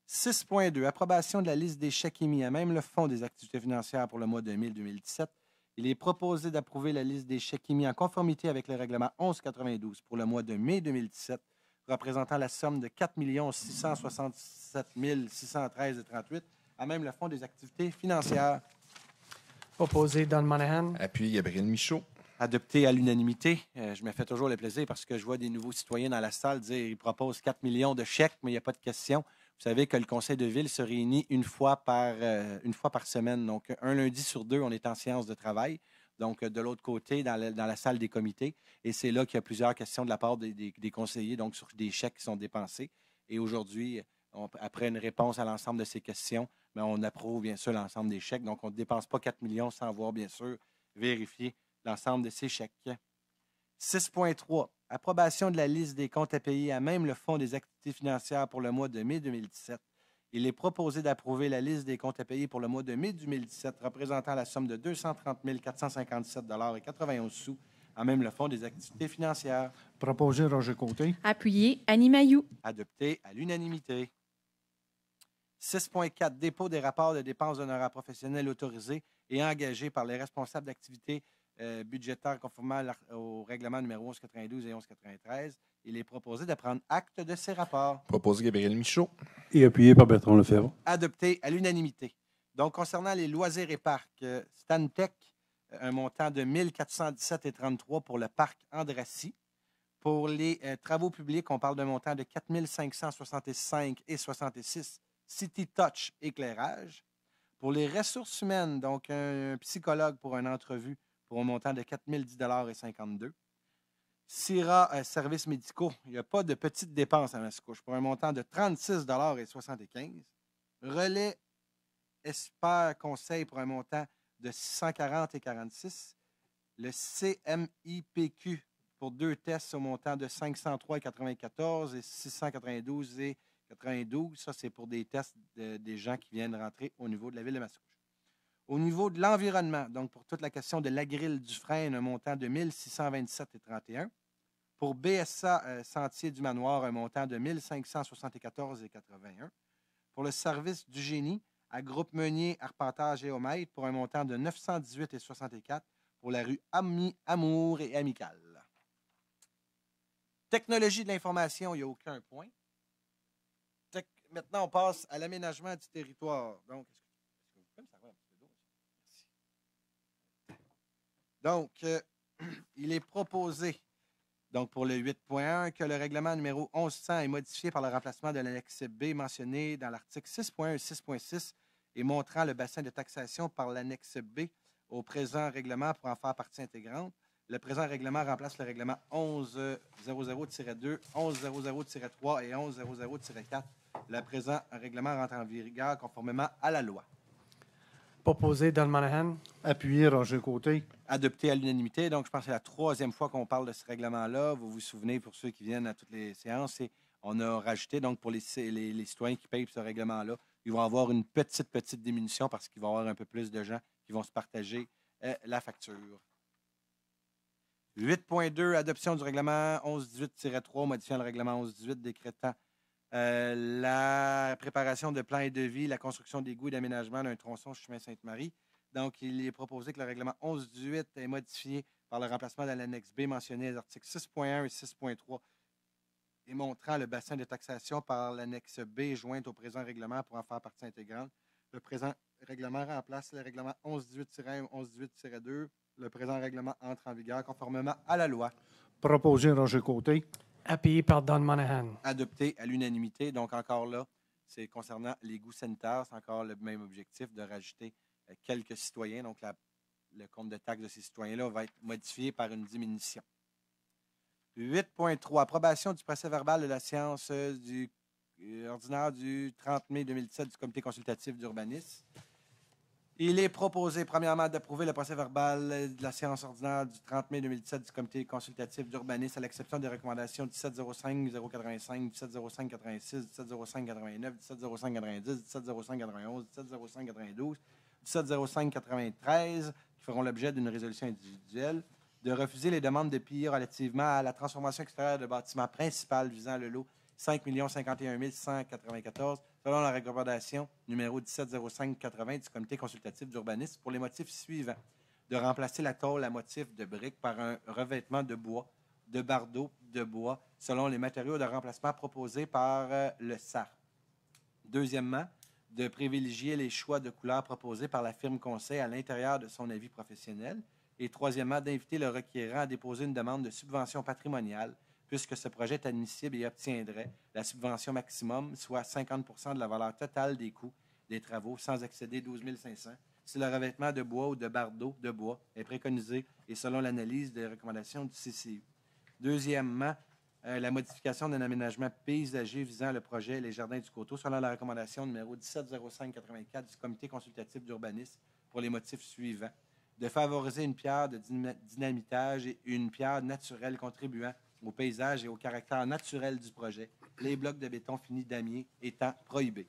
6.2. Approbation de la liste des chèques émis à même le Fonds des activités financières pour le mois de mai 2017 Il est proposé d'approuver la liste des chèques émis en conformité avec le règlement 1192 pour le mois de mai 2017, représentant la somme de 4 667 613,38 à même le Fonds des activités financières. Opposé Don Monahan. Appuyé Gabriel Michaud. Adopté à l'unanimité. Euh, je me fais toujours le plaisir parce que je vois des nouveaux citoyens dans la salle dire qu'ils proposent 4 millions de chèques, mais il n'y a pas de question. Vous savez que le conseil de ville se réunit une fois par, euh, une fois par semaine. Donc, un lundi sur deux, on est en séance de travail. Donc, de l'autre côté, dans la, salle des comités. Et c'est là qu'il y a plusieurs questions de la part des, des conseillers, donc sur des chèques qui sont dépensés. Et aujourd'hui, on, après une réponse à l'ensemble de ces questions, mais ben, on approuve bien sûr l'ensemble des chèques. Donc, on ne dépense pas 4 millions sans voir, bien sûr vérifier l'ensemble de ces chèques. 6.3. Approbation de la liste des comptes à payer à même le Fonds des activités financières pour le mois de mai 2017. Il est proposé d'approuver la liste des comptes à payer pour le mois de mai 2017 représentant la somme de 230 457 et 91 sous à même le Fonds des activités financières. Proposé Roger Côté. Appuyé Annie Mayou. Adopté à l'unanimité. 6.4 dépôt des rapports de dépenses d'honoraires professionnels autorisés et engagés par les responsables d'activités euh, budgétaires conformément au règlement numéro 1192 et 1193. Il est proposé de prendre acte de ces rapports. Proposé Gabriel Michaud. Et appuyé par Bertrand Lefebvre. Adopté à l'unanimité. Donc, concernant les loisirs et parcs, euh, Stantec, euh, un montant de 1417,33 pour le parc Andrassy. Pour les travaux publics, on parle d'un montant de et 66. City Touch Éclairage. Pour les ressources humaines, donc un, psychologue pour une entrevue pour un montant de 4 et 52. Sira Services médicaux, il n'y a pas de petite dépenses à Mascouche pour un montant de 36,75 Relais Esper Conseil pour un montant de 640 et 46. Le CMIPQ pour deux tests au montant de 503,94 et 692 et 92, ça, c'est pour des tests des gens qui viennent rentrer au niveau de la ville de Massouche. Au niveau de l'environnement, donc pour toute la question de la grille du frein, un montant de 31, Pour BSA euh, Sentier du Manoir, un montant de 1574 et 81, Pour le service du génie, à Groupe Meunier, Arpentage et Homède, pour un montant de 918,64 pour la rue Ami, Amour et Amical. Technologie de l'information, il n'y a aucun point maintenant, on passe à l'aménagement du territoire. Donc, Donc, il est proposé, donc pour le 8.1, que le règlement numéro 1100 est modifié par le remplacement de l'annexe B mentionné dans l'article 6.1 et 6.6 et montrant le bassin de taxation par l'annexe B au présent règlement pour en faire partie intégrante. Le présent règlement remplace le règlement 1100-2, 1100-3 et 1100-4 le présent règlement rentre en vigueur conformément à la loi. Proposé, Don Manahan, Appuyé, Roger Côté. Adopté à l'unanimité. Donc, je pense que c'est la troisième fois qu'on parle de ce règlement-là. Vous vous souvenez, pour ceux qui viennent à toutes les séances, et on a rajouté, donc, pour les, les, citoyens qui payent ce règlement-là, ils vont avoir une petite, petite diminution parce qu'il va y avoir un peu plus de gens qui vont se partager euh, la facture. 8.2, adoption du règlement 1118-3, modifiant le règlement 1118, décrétant euh, la préparation de plans et de vie, la construction d'égouts et d'aménagement d'un tronçon chemin Sainte-Marie. Donc, il est proposé que le règlement 11-18 est modifié par le remplacement de l'annexe B mentionnée les articles 6.1 et 6.3 et montrant le bassin de taxation par l'annexe B jointe au présent règlement pour en faire partie intégrante. Le présent règlement remplace le règlement 18 1 ou 18 2 Le présent règlement entre en vigueur conformément à la loi. Proposé Roger Côté appuyé par Don Monahan. Adopté à l'unanimité. Donc, encore là, c'est concernant les goûts sanitaires, c'est encore le même objectif de rajouter euh, quelques citoyens. Donc, le compte de taxes de ces citoyens-là va être modifié par une diminution. 8.3. Approbation du procès verbal de la séance euh, du euh, ordinaire du 30 mai 2017 du Comité consultatif d'urbanisme. Il est proposé, premièrement, d'approuver le procès verbal de la séance ordinaire du 30 mai 2017 du comité consultatif d'urbanisme à l'exception des recommandations 1705-085, 1705-86, 1705-89, 1705-90, 1705-91, 1705-92, 1705-93, qui feront l'objet d'une résolution individuelle, de refuser les demandes de pire relativement à la transformation extérieure de bâtiment principal visant le lot 5 51 194 selon la recommandation numéro 170580 du comité consultatif d'urbanisme pour les motifs suivants. De remplacer la tôle à motif de briques par un revêtement de bois, de bardeaux de bois, selon les matériaux de remplacement proposés par euh, le SAR. Deuxièmement, de privilégier les choix de couleurs proposés par la firme conseil à l'intérieur de son avis professionnel. Et troisièmement, d'inviter le requérant à déposer une demande de subvention patrimoniale puisque ce projet est admissible et obtiendrait la subvention maximum, soit 50 de la valeur totale des coûts des travaux, sans excéder 12 500 si le revêtement de bois ou de bardeaux de bois est préconisé et selon l'analyse des recommandations du CCU. Deuxièmement, euh, la modification d'un aménagement paysager visant le projet Les Jardins du Coteau selon la recommandation numéro 170584 du Comité consultatif d'urbanisme pour les motifs suivants. De favoriser une pierre de dynamitage et une pierre naturelle contribuant au paysage et au caractère naturel du projet, les blocs de béton finis damier étant prohibés.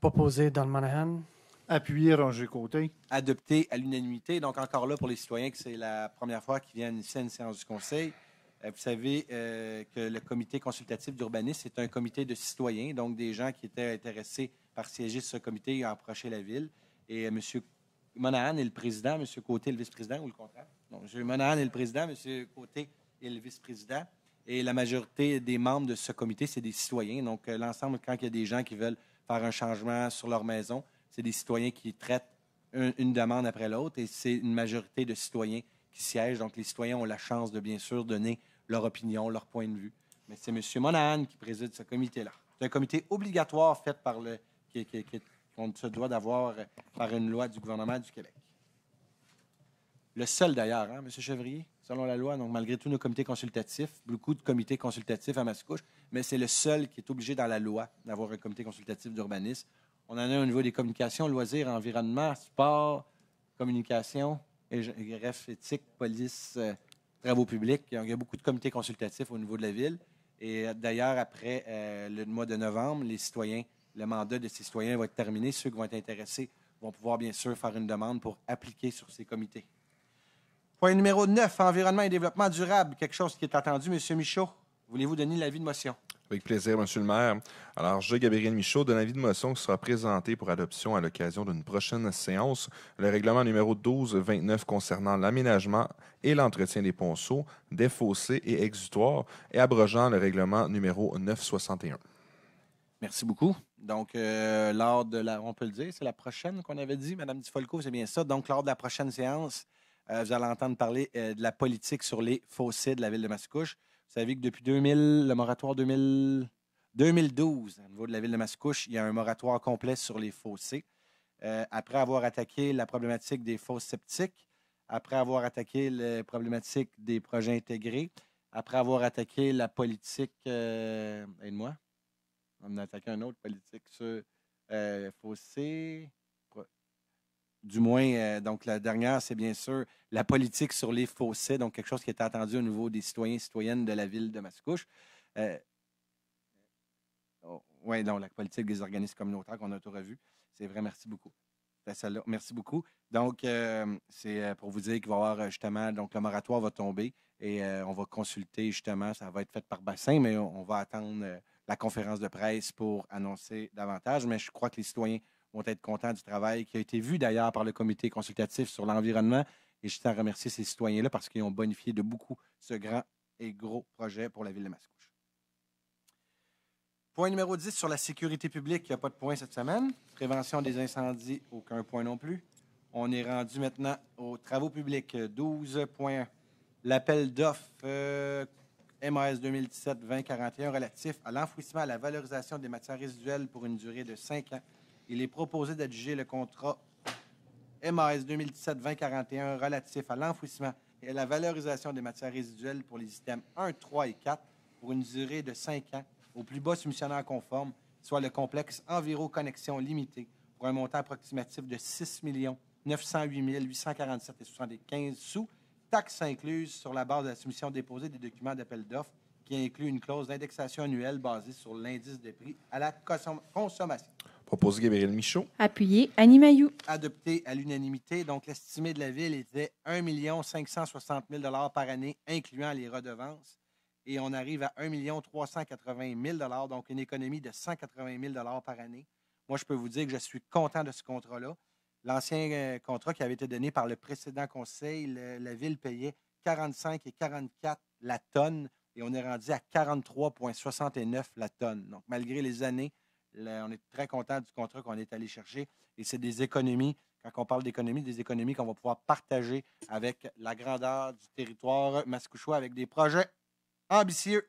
Proposé dans le Manahan. Appuyé Roger Côté. Adopté à l'unanimité. Donc, encore là, pour les citoyens, que c'est la première fois qu'ils viennent ici à une séance du Conseil. Euh, vous savez euh, que le comité consultatif d'urbanisme, c'est un comité de citoyens, donc des gens qui étaient intéressés par siéger ce comité et approcher la ville. Et euh, M. Monahan est le président, M. Côté le vice-président ou le contraire. Non, M. Monahan est le président, M. Côté et le vice-président. Et la majorité des membres de ce comité, c'est des citoyens. Donc, euh, l'ensemble, quand il y a des gens qui veulent faire un changement sur leur maison, c'est des citoyens qui traitent une demande après l'autre et c'est une majorité de citoyens qui siègent. Donc, les citoyens ont la chance de, bien sûr, donner leur opinion, leur point de vue. Mais c'est M. Monahan qui préside ce comité-là. C'est un comité obligatoire fait par le. Qui, qu'on se doit d'avoir euh, par une loi du gouvernement du Québec. Le seul d'ailleurs, hein, M. Chevrier? selon la loi. Donc, malgré tous nos comités consultatifs, beaucoup de comités consultatifs à Mascouche, mais c'est le seul qui est obligé dans la loi d'avoir un comité consultatif d'urbanisme. On en a au niveau des communications, loisirs, environnement, sport, communication, greffe éthique, police, euh, travaux publics. Il y a beaucoup de comités consultatifs au niveau de la ville. Et euh, d'ailleurs, après euh, le mois de novembre, les citoyens, le mandat de ces citoyens va être terminé. Ceux qui vont être intéressés vont pouvoir bien sûr faire une demande pour appliquer sur ces comités. Point numéro 9, environnement et développement durable, quelque chose qui est attendu. Monsieur Michaud, voulez-vous donner l'avis de motion? Avec plaisir, Monsieur le maire. Alors, je, Gabriel Michaud, donne l'avis de motion qui sera présenté pour adoption à l'occasion d'une prochaine séance, le règlement numéro 1229 concernant l'aménagement et l'entretien des ponceaux, des fossés et exutoires et abrogeant le règlement numéro 961. Merci beaucoup. Donc, euh, lors de la, on peut le dire, c'est la prochaine qu'on avait dit, Madame Difolco, c'est bien ça. Donc, lors de la prochaine séance, euh, vous allez entendre parler euh, de la politique sur les fossés de la ville de Mascouche. Vous savez que depuis 2000, le moratoire 2012, au niveau de la ville de Mascouche, il y a un moratoire complet sur les fossés. Euh, après avoir attaqué la problématique des fosses sceptiques, après avoir attaqué la problématique des projets intégrés, après avoir attaqué la politique. Aide-moi. On a attaqué un autre politique sur fossés du moins, euh, donc la dernière, c'est bien sûr la politique sur les fossés, donc quelque chose qui était attendu au niveau des citoyens et citoyennes de la ville de Mascouche. Euh, oh, oui, donc la politique des organismes communautaires qu'on a tout revu. C'est vrai, merci beaucoup. Merci beaucoup. Donc, euh, c'est pour vous dire qu'il va y avoir justement, donc le moratoire va tomber et on va consulter justement, ça va être fait par bassin, mais on va attendre la conférence de presse pour annoncer davantage. Mais je crois que les citoyens vont être contents du travail qui a été vu d'ailleurs par le comité consultatif sur l'environnement. Et je tiens à remercier ces citoyens-là parce qu'ils ont bonifié de beaucoup ce grand et gros projet pour la ville de Mascouche. Point numéro 10 sur la sécurité publique, il n'y a pas de point cette semaine. Prévention des incendies, aucun point non plus. On est rendu maintenant aux travaux publics points. L'appel d'offres euh, MAS 2017-2041 relatif à l'enfouissement et à la valorisation des matières résiduelles pour une durée de 5 ans il est proposé d'adjuger le contrat MAS 2017-2041 relatif à l'enfouissement et à la valorisation des matières résiduelles pour les systèmes 1, 3 et 4 pour une durée de 5 ans au plus bas soumissionnaire conforme, soit le complexe Enviro Connexion Limitée, pour un montant approximatif de 6 908 847 75 sous, taxes incluses sur la base de la soumission déposée des documents d'appel d'offres qui inclut une clause d'indexation annuelle basée sur l'indice des prix à la consommation. Proposé Gabriel Michaud. Appuyé Annie Mayou. Adopté à l'unanimité. Donc, l'estimé de la Ville était 1 560 000 par année, incluant les redevances. Et on arrive à 1 380 000 donc une économie de 180 000 par année. Moi, je peux vous dire que je suis content de ce contrat-là. L'ancien euh, contrat qui avait été donné par le précédent conseil, la Ville payait 45 et 44 la tonne et on est rendu à 43,69 la tonne. Donc, malgré les années, on est très content du contrat qu'on est allé chercher et c'est des économies. Quand on parle d'économies, des économies qu'on va pouvoir partager avec la grandeur du territoire mascouchois avec des projets ambitieux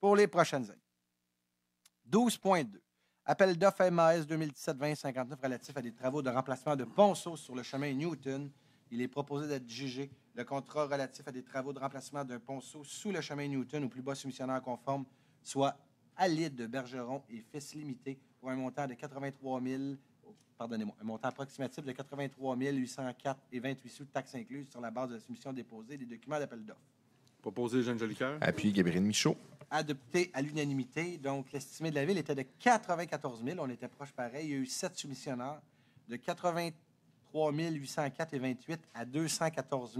pour les prochaines années. 12.2. Appel d'offres MAS 2017-2059 relatif à des travaux de remplacement de ponceau sur le chemin Newton. Il est proposé d'être jugé le contrat relatif à des travaux de remplacement d'un ponceau sous le chemin Newton au plus bas soumissionnaire conforme, soit Alide de Bergeron et Fils Limité pour un montant de 83 000 pardonnez-moi, un montant approximatif de 83 804 et 28 sous, taxes incluses, sur la base de la soumission déposée des documents d'appel d'offres. Proposé Jean Jolicoeur. Appuyé Gabriel Michaud. Adopté à l'unanimité. Donc, l'estimé de la ville était de 94 000. On était proche pareil. Il y a eu sept soumissionnaires de 83 804 et 28 à 214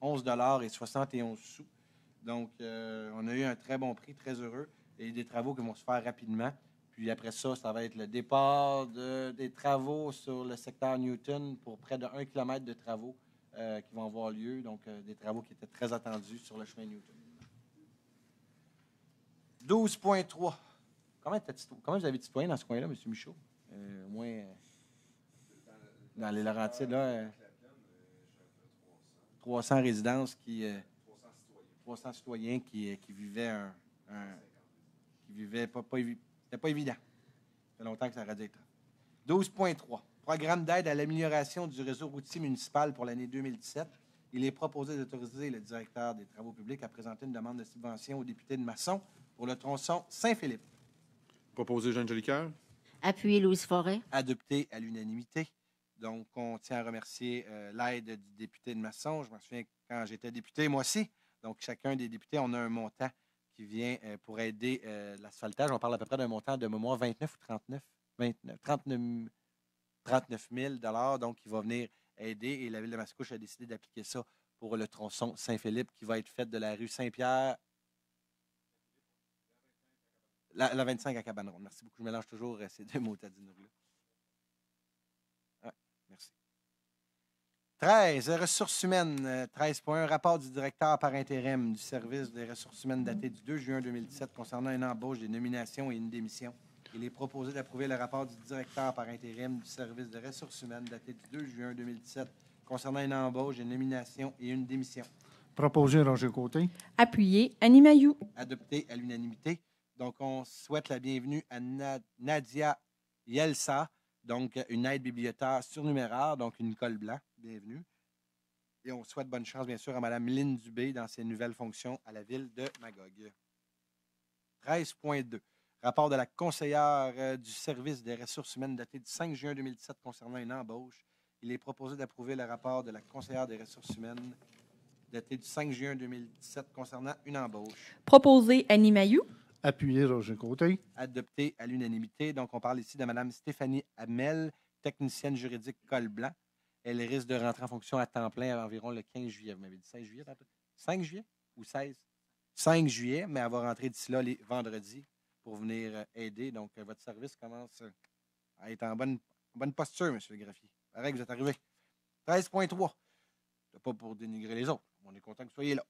011 et 71 sous. Donc, euh, on a eu un très bon prix, très heureux et des travaux qui vont se faire rapidement. Puis après ça, ça va être le départ des travaux sur le secteur Newton pour près de 1 km de travaux euh, qui vont avoir lieu. Donc, euh, des travaux qui étaient très attendus sur le chemin Newton. 12.3. Comment, comment vous avez citoyens dans ce coin-là, M. Michaud? Euh, moins dans les Laurentides, là. 300 résidences qui. 300 citoyens qui, qui vivaient un qui vivait pas, évident. Ça fait longtemps que ça aurait 12.3. Programme d'aide à l'amélioration du réseau routier municipal pour l'année 2017. Il est proposé d'autoriser le directeur des travaux publics à présenter une demande de subvention au député de Masson pour le tronçon Saint-Philippe. Proposé Jeanne Jolicoeur. Appuyé Louise Forêt. Adopté à l'unanimité. Donc, on tient à remercier euh, l'aide du député de Masson. Je m'en souviens quand j'étais député, moi aussi. Donc, chacun des députés, on a un montant qui vient euh, pour aider euh, l'asphaltage. On parle à peu près d'un montant de moins 29 ou 39, 29, 39, 39 000 donc il va venir aider. Et la ville de Mascouche a décidé d'appliquer ça pour le tronçon Saint-Philippe qui va être fait de la rue Saint-Pierre. La, 25 à Cabaneron. Merci beaucoup. Je mélange toujours euh, ces deux mots, Tadine. Ouais, merci. 13, ressources humaines, 13.1, euh, rapport du directeur par intérim du service des ressources humaines daté du 2 juin 2017 concernant une embauche, des nominations et une démission. Il est proposé d'approuver le rapport du directeur par intérim du service des ressources humaines daté du 2 juin 2017 concernant une embauche, une nomination et une démission. Proposé, Roger Côté. Appuyé, Annie Mayou. Adopté à l'unanimité. Donc, on souhaite la bienvenue à Nadia Yelsa, donc une aide bibliothécaire surnuméraire, donc une colle blanc bienvenue. Et on souhaite bonne chance, bien sûr, à Mme Lynne Dubé dans ses nouvelles fonctions à la ville de Magog. 13.2. Rapport de la conseillère euh, du service des ressources humaines daté du 5 juin 2017 concernant une embauche. Il est proposé d'approuver le rapport de la conseillère des ressources humaines daté du 5 juin 2017 concernant une embauche. Proposé Annie Mayou. Appuyé Roger Côté. Adopté à l'unanimité. Donc, on parle ici de Mme Stéphanie Hamel, technicienne juridique Col Blanc. Elle risque de rentrer en fonction à temps plein à environ le 15 juillet. Vous m'avez dit 16 juillet, 5 juillet ou 16? 5 juillet, mais elle va rentrer d'ici là les vendredis pour venir euh, aider. Donc, euh, votre service commence euh, à être en bonne, posture, M. le graphier. Pareil, vous êtes arrivé. 13.3. Pas pour dénigrer les autres. On est content que vous soyez là.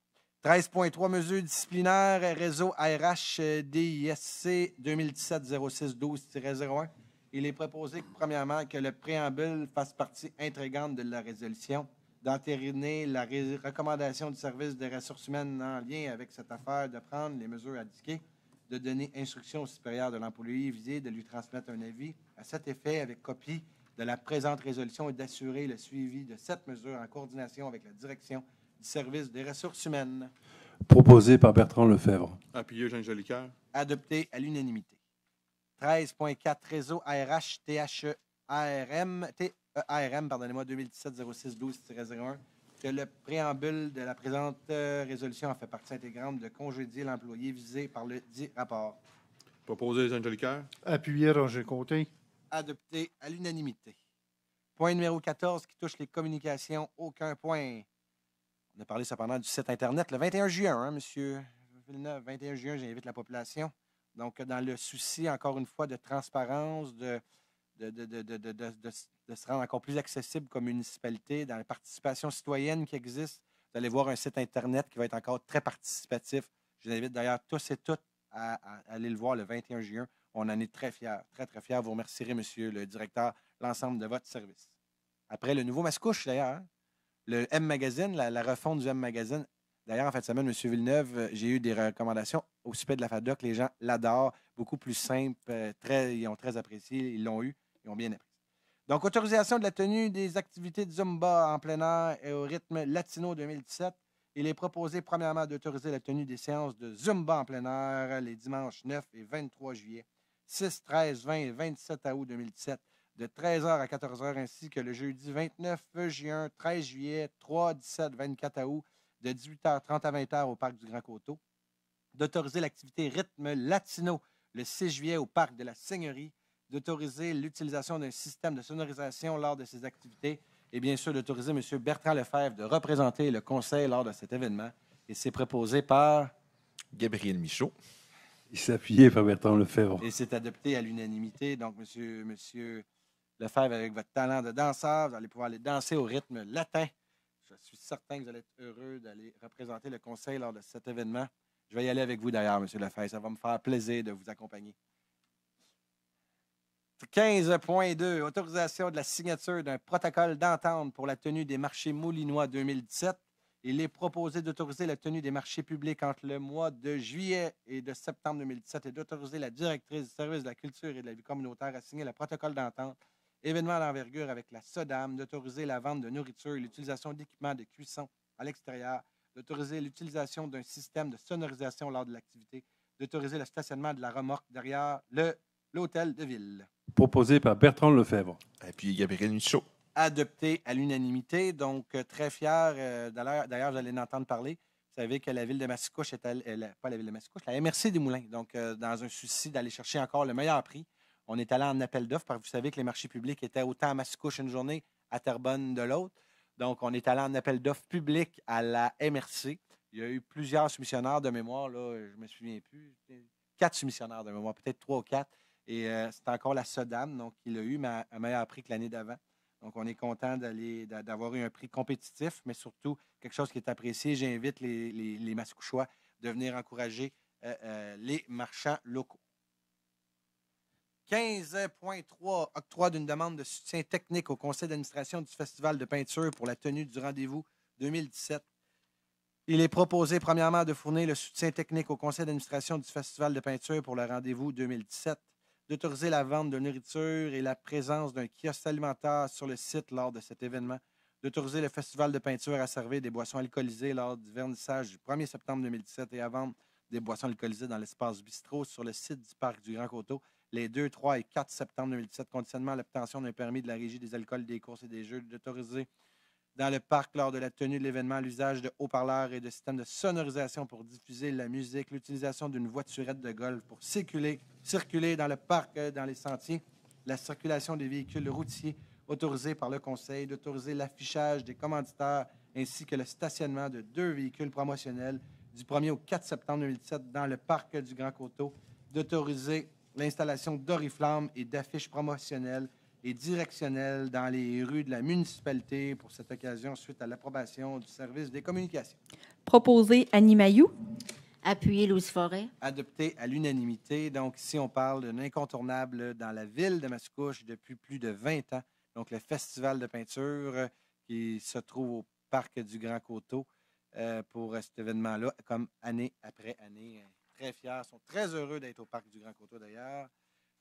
13.3 mesures disciplinaires, réseau ARH DISC 2017-06-12-01 il est proposé, premièrement, que le préambule fasse partie intrigante de la résolution, d'entériner la recommandation du service des ressources humaines en lien avec cette affaire, de prendre les mesures indiquées, de donner instruction au supérieur de l'employé visé, de lui transmettre un avis à cet effet avec copie de la présente résolution et d'assurer le suivi de cette mesure en coordination avec la direction du service des ressources humaines. Proposé par Bertrand Lefebvre. Appuyé Jean Jolicoeur. Adopté à l'unanimité. 13.4 réseau ARH e e r m pardonnez-moi, 2017-06-12-01, que le préambule de la présente euh, résolution en fait partie intégrante de congédier l'employé visé par le dit rapport. Proposé les Angelicaires. Appuyé Roger Côté. Adopté à l'unanimité. Point numéro 14 qui touche les communications, aucun point. On a parlé cependant du site Internet le 21 juin, hein, monsieur Villeneuve. 21 juin, j'invite la population. Donc, dans le souci, encore une fois, de transparence, de, se rendre encore plus accessible comme municipalité, dans la participation citoyenne qui existe, vous allez voir un site Internet qui va être encore très participatif. Je vous invite d'ailleurs tous et toutes à, aller le voir le 21 juin. On en est très fiers, très, très fiers. Vous remercierez, monsieur le directeur, l'ensemble de votre service. Après, le nouveau mascouche, d'ailleurs, hein, le M Magazine, la, refonte du M Magazine D'ailleurs, en fin de semaine, M. Villeneuve, euh, j'ai eu des recommandations au sujet de la FADOC. Les gens l'adorent, beaucoup plus simple. Euh, très, ils ont très apprécié, ils l'ont eu, ils ont bien apprécié. Donc, autorisation de la tenue des activités de Zumba en plein air et au rythme latino 2017. Il est proposé, premièrement, d'autoriser la tenue des séances de Zumba en plein air euh, les dimanches 9 et 23 juillet, 6, 13, 20 et 27 août 2017, de 13h à 14h, ainsi que le jeudi 29 juin, 13 juillet, 3, 17, 24 août de 18h30 à 20h au parc du Grand Coteau, d'autoriser l'activité rythme latino le 6 juillet au parc de la Seigneurie, d'autoriser l'utilisation d'un système de sonorisation lors de ces activités et bien sûr d'autoriser M. Bertrand Lefebvre de représenter le conseil lors de cet événement. Et c'est proposé par Gabriel Michaud. Il s'appuyait par Bertrand Lefebvre. Et c'est adopté à l'unanimité. Donc, monsieur, monsieur Lefebvre, avec votre talent de danseur, vous allez pouvoir aller danser au rythme latin je suis certain que vous allez être heureux d'aller représenter le conseil lors de cet événement. Je vais y aller avec vous d'ailleurs, M. Lefebvre. Ça va me faire plaisir de vous accompagner. 15.2, autorisation de la signature d'un protocole d'entente pour la tenue des marchés moulinois 2017. Il est proposé d'autoriser la tenue des marchés publics entre le mois de juillet et de septembre 2017 et d'autoriser la directrice du service de la culture et de la vie communautaire à signer le protocole d'entente événement à l'envergure avec la SODAM, d'autoriser la vente de nourriture et l'utilisation d'équipements de cuisson à l'extérieur, d'autoriser l'utilisation d'un système de sonorisation lors de l'activité, d'autoriser le stationnement de la remorque derrière l'hôtel de ville. Proposé par Bertrand Lefebvre. Et puis Gabriel Michaud. Adopté à l'unanimité, donc euh, très fier. Euh, d'ailleurs, D'ailleurs, j'allais en entendre parler. Vous savez que la ville de Massicouche est euh, pas la ville de Massicouche, la MRC des Moulins. Donc, dans un souci d'aller chercher encore le meilleur prix, on est allé en appel d'offres parce que vous savez que les marchés publics étaient autant à Mascouche une journée, à Terrebonne de l'autre. Donc, on est allé en appel d'offres public à la MRC. Il y a eu plusieurs soumissionnaires de mémoire, là, je ne me souviens plus. Quatre soumissionnaires de mémoire, peut-être trois ou quatre. Et euh, c'est encore la Sedan donc, qui l'a eu, mais à un meilleur prix que l'année d'avant. Donc, on est content d'avoir eu un prix compétitif, mais surtout quelque chose qui est apprécié. J'invite les, les, Mascouchois de venir encourager euh, euh, les marchands locaux. 15.3, octroi d'une demande de soutien technique au conseil d'administration du Festival de peinture pour la tenue du rendez-vous 2017. Il est proposé, premièrement, de fournir le soutien technique au conseil d'administration du Festival de peinture pour le rendez-vous 2017, d'autoriser la vente de nourriture et la présence d'un kiosque alimentaire sur le site lors de cet événement, d'autoriser le Festival de peinture à servir des boissons alcoolisées lors du vernissage du 1er septembre 2017 et à vendre des boissons alcoolisées dans l'espace bistrot sur le site du Parc du Grand Coteau les 2, 3 et 4 septembre 2017, conditionnement à l'obtention d'un permis de la régie des alcools, des courses et des jeux d'autoriser dans le parc lors de la tenue de l'événement l'usage de haut-parleurs et de systèmes de sonorisation pour diffuser la musique, l'utilisation d'une voiturette de golf pour circuler, dans le parc, euh, dans les sentiers, la circulation des véhicules routiers autorisés par le Conseil, d'autoriser l'affichage des commanditaires ainsi que le stationnement de deux véhicules promotionnels du 1er au 4 septembre 2017 dans le parc du Grand Coteau, d'autoriser l'installation d'oriflammes et d'affiches promotionnelles et directionnelles dans les rues de la municipalité pour cette occasion suite à l'approbation du service des communications. Proposé Annie Mayou. Appuyé Louise Forêt. Adopté à l'unanimité. Donc, ici, on parle d'un incontournable dans la ville de Mascouche depuis plus de 20 ans. Donc, le Festival de peinture euh, qui se trouve au Parc du Grand Coteau euh, pour cet événement-là, comme année après année. Euh, très fiers, sont très heureux d'être au Parc du Grand Coteau d'ailleurs.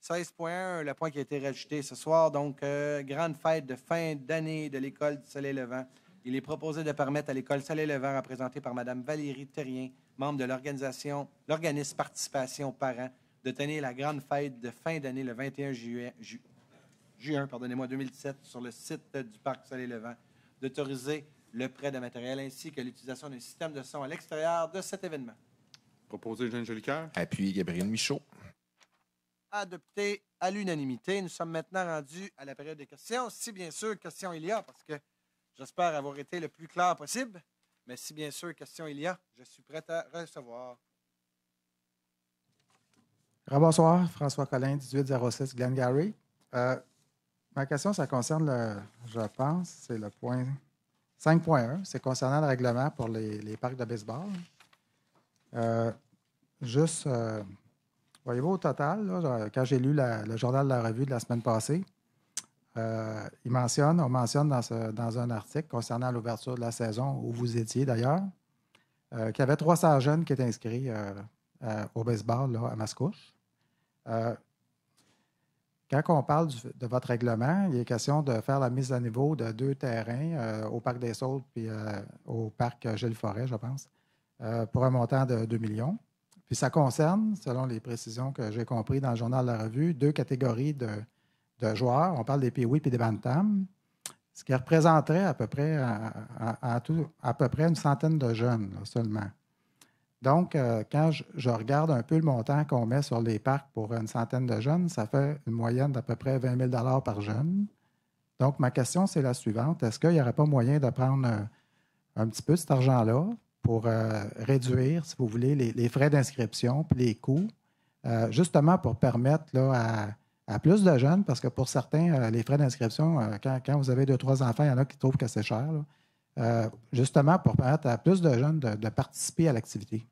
16.1, le point qui a été rajouté ce soir, donc euh, grande fête de fin d'année de l'école du Soleil Levant. Il est proposé de permettre à l'école Soleil Levant, représentée par Mme Valérie Terrien, membre de l'organisation, l'organisme Participation Parents, de tenir la grande fête de fin d'année le 21 juin, juin pardonnez-moi, 2017 sur le site du Parc Soleil Levant, d'autoriser le prêt de matériel ainsi que l'utilisation d'un système de son à l'extérieur de cet événement. Proposé Jean Jolicoeur. Appuyé Gabriel Michaud. Adopté à l'unanimité. Nous sommes maintenant rendus à la période des questions. Si bien sûr, question il y a, parce que j'espère avoir été le plus clair possible. Mais si bien sûr, question il y a, je suis prêt à recevoir. Rebonsoir, François Collin, 1806 Glengarry. Euh, ma question, ça concerne, le, je pense, c'est le point 5.1. C'est concernant le règlement pour les parcs de baseball. Euh, juste, euh, voyez-vous, au total, quand j'ai lu le journal de la revue de la semaine passée, euh, il on mentionne dans, un article concernant l'ouverture de la saison, où vous étiez d'ailleurs, qu'il y avait 300 jeunes qui étaient inscrits au baseball à Mascouche. Quand on parle de votre règlement, il est question de faire la mise à niveau de deux terrains au Parc des Saules puis au Parc Gilles Forêt, je pense. Euh, pour un montant de 2 millions. Puis ça concerne, selon les précisions que j'ai comprises dans le journal de la revue, deux catégories de, joueurs. On parle des pee et des Bantam, ce qui représenterait à peu près, à, peu près une centaine de jeunes seulement. Donc, euh, quand je, regarde un peu le montant qu'on met sur les parcs pour une centaine de jeunes, ça fait une moyenne d'à peu près 20 000 par jeune. Donc, ma question, c'est la suivante. Est-ce qu'il n'y aurait pas moyen de prendre euh, un petit peu cet argent-là, pour euh, réduire, si vous voulez, les, frais d'inscription puis les coûts, euh, justement pour permettre là, à, plus de jeunes, parce que pour certains, euh, les frais d'inscription, quand, vous avez deux, trois enfants, il y en a qui trouvent que c'est cher, justement pour permettre à plus de jeunes de, participer à l'activité.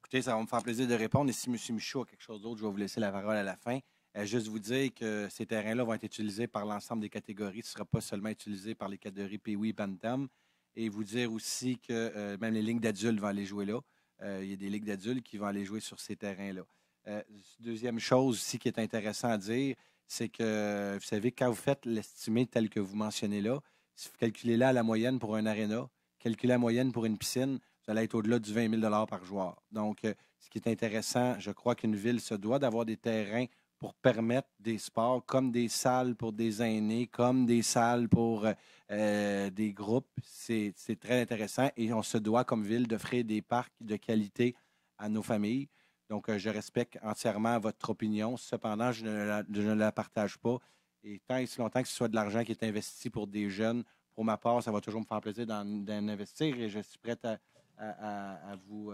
Écoutez, ça va me faire plaisir de répondre. Et si M. Michaud a quelque chose d'autre, je vais vous laisser la parole à la fin juste vous dire que ces terrains-là vont être utilisés par l'ensemble des catégories. Ce ne sera pas seulement utilisé par les catégories PWI Bantam et vous dire aussi que euh, même les ligues d'adultes vont aller jouer là. Euh, il y a des ligues d'adultes qui vont aller jouer sur ces terrains-là. Euh, deuxième chose aussi qui est intéressant à dire, c'est que vous savez, quand vous faites l'estimé tel que vous mentionnez là, si vous calculez là la moyenne pour un aréna, calculez la moyenne pour une piscine, vous allez être au-delà du 20 000 par joueur. Donc, ce qui est intéressant, je crois qu'une ville se doit d'avoir des terrains pour permettre des sports comme des salles pour des aînés, comme des salles pour euh, euh, des groupes. C'est très intéressant et on se doit comme ville d'offrir des parcs de qualité à nos familles. Donc, euh, je respecte entièrement votre opinion. Cependant, je ne, la, ne la partage pas. Et tant et si longtemps que ce soit de l'argent qui est investi pour des jeunes, pour ma part, ça va toujours me faire plaisir d'en investir et je suis prête à, à, vous...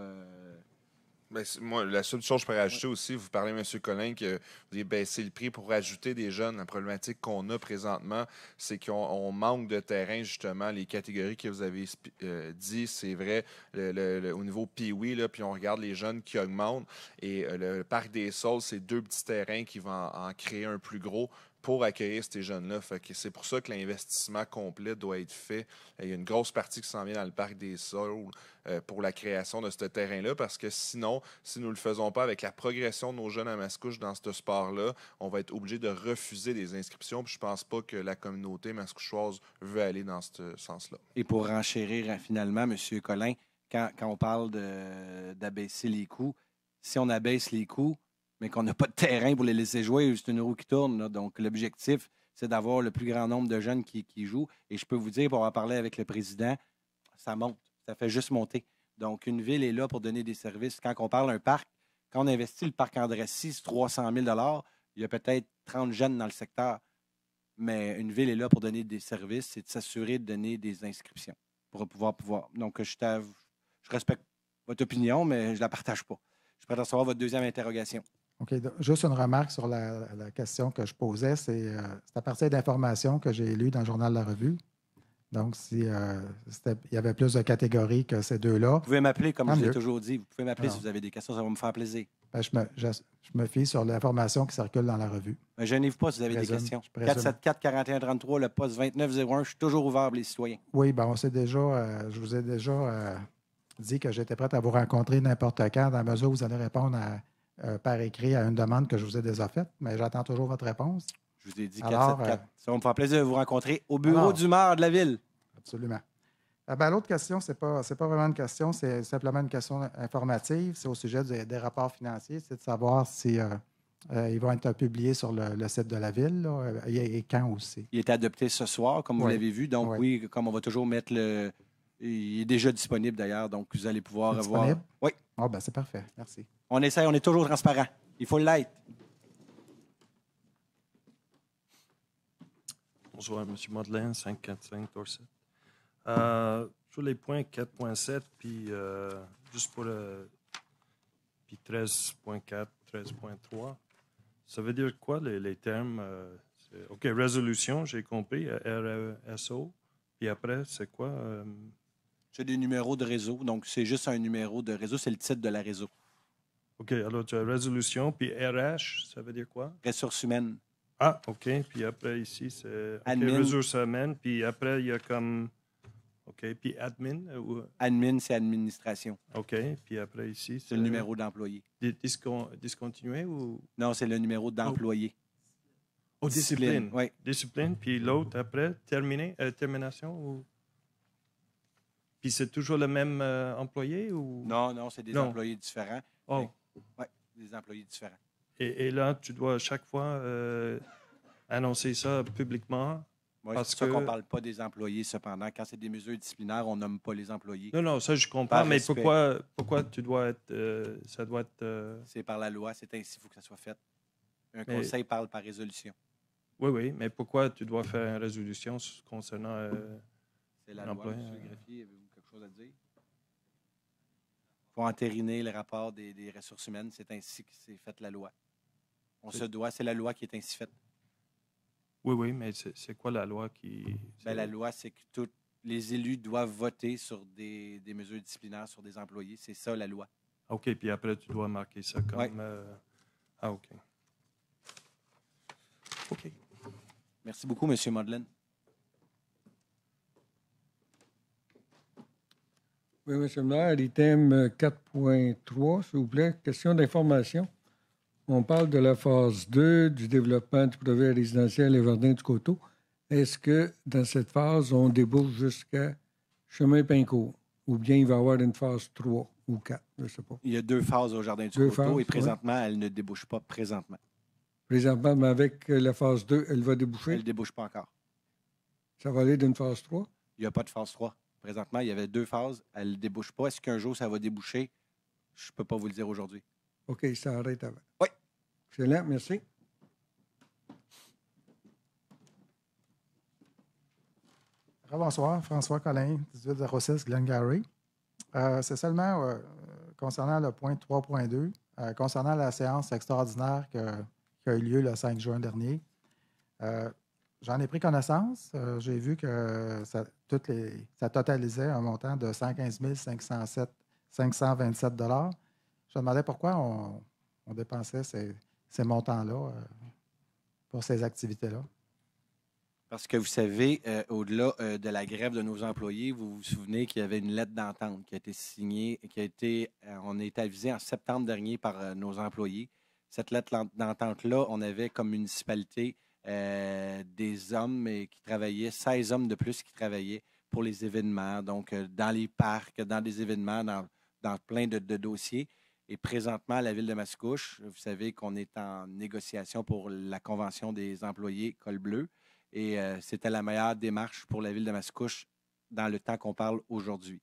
Ben, moi, la seule chose que je pourrais ajouter aussi, vous parlez, M. Collin, que vous baisser ben, le prix pour ajouter des jeunes. La problématique qu'on a présentement, c'est qu'on manque de terrain, justement. Les catégories que vous avez euh, dites, c'est vrai, au niveau Piwi, puis on regarde les jeunes qui augmentent. Et euh, le Parc des sols, c'est deux petits terrains qui vont en créer un plus gros pour accueillir ces jeunes-là. C'est pour ça que l'investissement complet doit être fait. Il y a une grosse partie qui s'en vient dans le parc des sols euh, pour la création de ce terrain-là, parce que sinon, si nous ne le faisons pas avec la progression de nos jeunes à Mascouche dans ce sport-là, on va être obligé de refuser des inscriptions. Puis je ne pense pas que la communauté mascouchoise veut aller dans ce sens-là. Et pour enchérir hein, finalement, M. Collin, quand, quand on parle d'abaisser les coûts, si on abaisse les coûts, mais qu'on n'a pas de terrain pour les laisser jouer. C'est une roue qui tourne. Donc, l'objectif, c'est d'avoir le plus grand nombre de jeunes qui, jouent. Et je peux vous dire, pour avoir parlé avec le président, ça monte. Ça fait juste monter. Donc, une ville est là pour donner des services. Quand on parle d'un parc, quand on investit le parc André 6, 300 000 il y a peut-être 30 jeunes dans le secteur. Mais une ville est là pour donner des services, et de s'assurer de donner des inscriptions pour pouvoir pouvoir. Donc, je, je respecte votre opinion, mais je ne la partage pas. Je à savoir votre deuxième interrogation. OK. Juste une remarque sur la, question que je posais. Euh, c'est à partir d'informations que j'ai lues dans le journal de La Revue. Donc, si, euh, il y avait plus de catégories que ces deux-là. Vous pouvez m'appeler, comme je l'ai toujours dit. Vous pouvez m'appeler ah. si vous avez des questions, ça va me faire plaisir. Ben, je, me, fie sur l'information qui circule dans la revue. Je ben, Gênez-vous pas si vous avez des questions. 474-4133, le poste 2901. Je suis toujours ouvert pour les citoyens. Oui, bien, on sait déjà, euh, je vous ai déjà dit que j'étais prête à vous rencontrer n'importe quand, dans la mesure où vous allez répondre à euh, par écrit à une demande que je vous ai déjà faite, mais j'attends toujours votre réponse. Je vous ai dit 474. Euh, Ça va me faire plaisir de vous rencontrer au bureau du maire de la ville. Absolument. Ah, ben, l'autre question, ce n'est pas, pas vraiment une question, c'est simplement une question informative. C'est au sujet des, rapports financiers. C'est de savoir si euh, ils vont être publiés sur le, site de la ville et, quand aussi. Il est adopté ce soir, comme vous l'avez vu. Donc, oui. comme on va toujours mettre le. Il est déjà disponible d'ailleurs, donc vous allez pouvoir voir. Oui. Ah, ben, c'est parfait. Merci. On essaie, on est toujours transparent. Il faut l'être. Bonsoir, M. Modelin, 545 Dorset. Euh, sur les points 4.7, puis euh, juste pour le. 13.4, 13.3, ça veut dire quoi les, termes euh, OK, résolution, j'ai compris, RSO. E puis après, c'est quoi euh, C'est des numéros de réseau. Donc, c'est juste un numéro de réseau, c'est le titre de la réseau. OK, alors tu as résolution, puis RH, ça veut dire quoi? Ressources humaines. Ah, OK. Puis après, ici, c'est ressources humaines. Puis après, il y a comme. OK. Puis admin euh, ou... Admin, c'est administration. OK. Puis après, ici, c'est. le numéro d'employé. Discon... Discontinué ou. Non, c'est le numéro oh. d'employé. Oh. discipline. Discipline, oui. Discipline. Puis l'autre, après, terminé, euh, termination ou. Puis c'est toujours le même euh, employé ou. Non, non, c'est des employés différents. Oh. Oui, des employés différents. Et, là, tu dois chaque fois euh, annoncer ça publiquement. Oui, parce qu'on ne parle pas des employés, cependant. Quand c'est des mesures disciplinaires, on nomme pas les employés. Non, non, ça, je comprends, mais pourquoi, pourquoi tu dois être. Euh, ça doit être. Euh, c'est par la loi, c'est ainsi, il faut que ça soit fait. Un conseil parle par résolution. Oui, oui, mais pourquoi tu dois faire une résolution concernant. c'est la loi, avez-vous quelque chose à dire? entériner le rapport des, ressources humaines. C'est ainsi que s'est faite la loi. On se doit, c'est la loi qui est ainsi faite. Oui, oui, mais c'est quoi la loi qui. Ben, la loi, c'est que tous les élus doivent voter sur des, mesures disciplinaires sur des employés. C'est ça la loi. OK, puis après, tu dois marquer ça comme. Euh, ah, OK. OK. Merci beaucoup, M. madeleine Monsieur M. le maire, item 4.3, s'il vous plaît. Question d'information. On parle de la phase 2 du développement du projet résidentiel jardin du Coteau. Est-ce que dans cette phase, on débouche jusqu'à Chemin pinco ou bien il va y avoir une phase 3 ou 4? Je ne sais pas. Il y a deux phases au Jardin du Coteau et présentement, elle ne débouche pas présentement. Présentement, mais avec euh, la phase 2, elle va déboucher? Elle ne débouche pas encore. Ça va aller d'une phase 3? Il n'y a pas de phase 3. Présentement, il y avait deux phases. Elle ne débouche pas. Est-ce qu'un jour, ça va déboucher? Je ne peux pas vous le dire aujourd'hui. OK, ça arrête avant. Oui. Excellent, merci. Bonsoir, François Collin, 1806 Glengarry. Euh, C'est seulement euh, concernant le point 3.2, euh, concernant la séance extraordinaire qui a eu lieu le 5 juin dernier. Euh, J'en ai pris connaissance. Euh, j'ai vu que ça, totalisait un montant de 115 527 Je me demandais pourquoi on, dépensait ces, montants-là euh, pour ces activités-là. Parce que vous savez, euh, au-delà de la grève de nos employés, vous vous souvenez qu'il y avait une lettre d'entente qui a été signée, qui a été, on a avisé en septembre dernier par nos employés. Cette lettre d'entente-là, on avait comme municipalité euh, des hommes qui travaillaient, 16 hommes de plus qui travaillaient pour les événements, donc euh, dans les parcs, dans des événements, dans, plein de, dossiers. Et présentement, à la ville de Mascouche, vous savez qu'on est en négociation pour la convention des employés col bleu. Et euh, c'était la meilleure démarche pour la ville de Mascouche dans le temps qu'on parle aujourd'hui.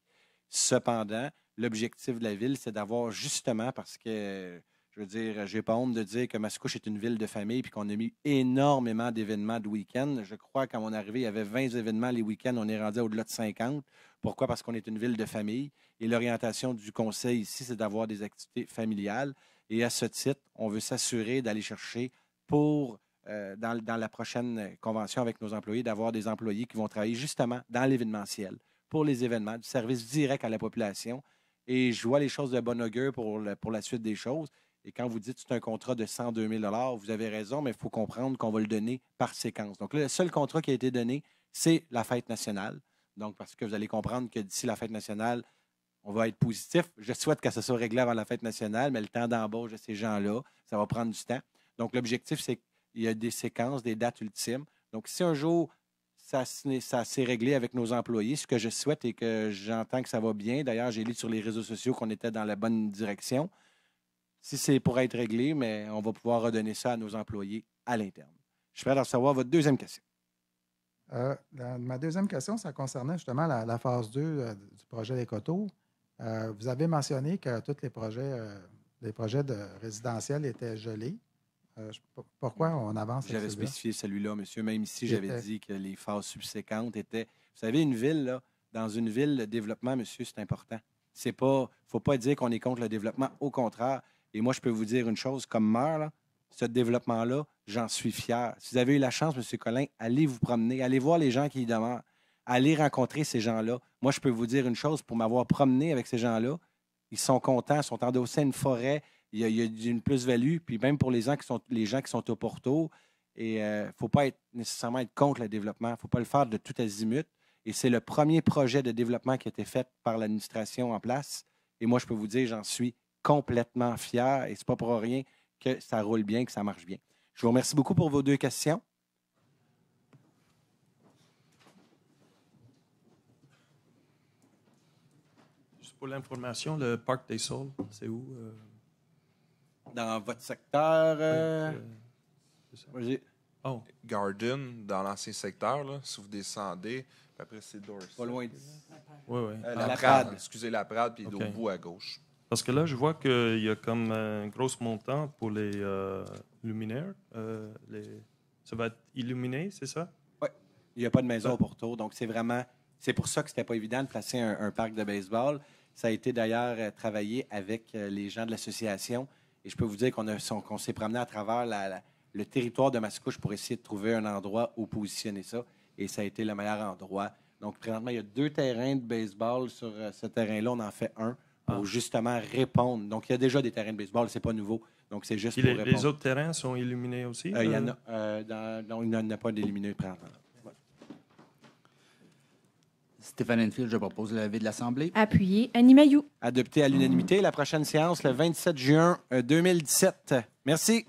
Cependant, l'objectif de la ville, c'est d'avoir justement, parce que je veux dire, j'ai pas honte de dire que Mascouche est une ville de famille puis qu'on a mis énormément d'événements de week-end. Je crois qu'à mon arrivée, il y avait 20 événements les week-ends. On est rendu au-delà de 50. Pourquoi? Parce qu'on est une ville de famille. Et l'orientation du conseil ici, c'est d'avoir des activités familiales. Et à ce titre, on veut s'assurer d'aller chercher pour, euh, dans, la prochaine convention avec nos employés, d'avoir des employés qui vont travailler justement dans l'événementiel, pour les événements, du service direct à la population. Et je vois les choses de bon augure pour la suite des choses. Et quand vous dites que c'est un contrat de 102 000 vous avez raison, mais il faut comprendre qu'on va le donner par séquence. Donc, le seul contrat qui a été donné, c'est la fête nationale. Donc, parce que vous allez comprendre que d'ici la fête nationale, on va être positif. Je souhaite que ça soit réglé avant la fête nationale, mais le temps d'embauche de ces gens-là, ça va prendre du temps. Donc, l'objectif, c'est qu'il y a des séquences, des dates ultimes. Donc, si un jour, ça, ça s'est réglé avec nos employés, ce que je souhaite et que j'entends que ça va bien. D'ailleurs, j'ai lu sur les réseaux sociaux qu'on était dans la bonne direction si c'est pour être réglé, mais on va pouvoir redonner ça à nos employés à l'interne. Je suis recevoir votre deuxième question. Euh, ma deuxième question, ça concernait justement la, phase 2 euh, du projet des Coteaux. Euh, vous avez mentionné que tous les projets, projets de résidentiels étaient gelés. pourquoi on avance? J'avais spécifié celui-là, monsieur. Même ici, j'avais dit que les phases subséquentes étaient. Vous savez, une ville, là, dans une ville, le développement, monsieur, c'est important. C'est pas. faut pas dire qu'on est contre le développement. Au contraire, et moi, je peux vous dire une chose, comme maire, ce développement-là, j'en suis fier. Si vous avez eu la chance, M. Collin, allez vous promener, allez voir les gens qui y demandent, allez rencontrer ces gens-là. Moi, je peux vous dire une chose, pour m'avoir promené avec ces gens-là, ils sont contents, ils sont endossés à une forêt, il y a, une plus-value, puis même pour les gens qui sont, les gens qui sont au Porto, il ne euh, faut pas nécessairement être contre le développement, il ne faut pas le faire de tout azimut. Et c'est le premier projet de développement qui a été fait par l'administration en place. Et moi, je peux vous dire, j'en suis complètement fier et c'est pas pour rien que ça roule bien, que ça marche bien. Je vous remercie beaucoup pour vos deux questions. Juste pour l'information, le Parc des Saules, c'est où? Euh? Dans votre secteur? Euh? Euh, oh. Garden, dans l'ancien secteur, là, si vous descendez, après c'est Dorset. Pas loin Oui, oui. la, Prade. Excusez, la Prade, puis okay. à gauche. Parce que là, je vois qu'il y a comme euh, un gros montant pour les euh, luminaires. Euh, ça va être illuminé, c'est ça? Oui. Il n'y a pas de maison au pour Donc, c'est vraiment. C'est pour ça que n'était pas évident de placer un, parc de baseball. Ça a été d'ailleurs travaillé avec les gens de l'association. Et je peux vous dire qu'on s'est promené à travers le territoire de Mascouche pour essayer de trouver un endroit où positionner ça. Et ça a été le meilleur endroit. Donc, présentement, il y a deux terrains de baseball sur ce terrain-là. On en fait un pour ah. justement répondre. Donc, il y a déjà des terrains de baseball, c'est pas nouveau. Donc, c'est juste pour les, répondre. Les autres terrains sont illuminés aussi? Euh, il y en euh? a, euh, il n'y a pas d'illuminés. Voilà. Stéphane Enfield, je propose le de l'Assemblée. Appuyez. Annie Mayou. Adopté à l'unanimité. La prochaine séance, le 27 juin 2017. Merci.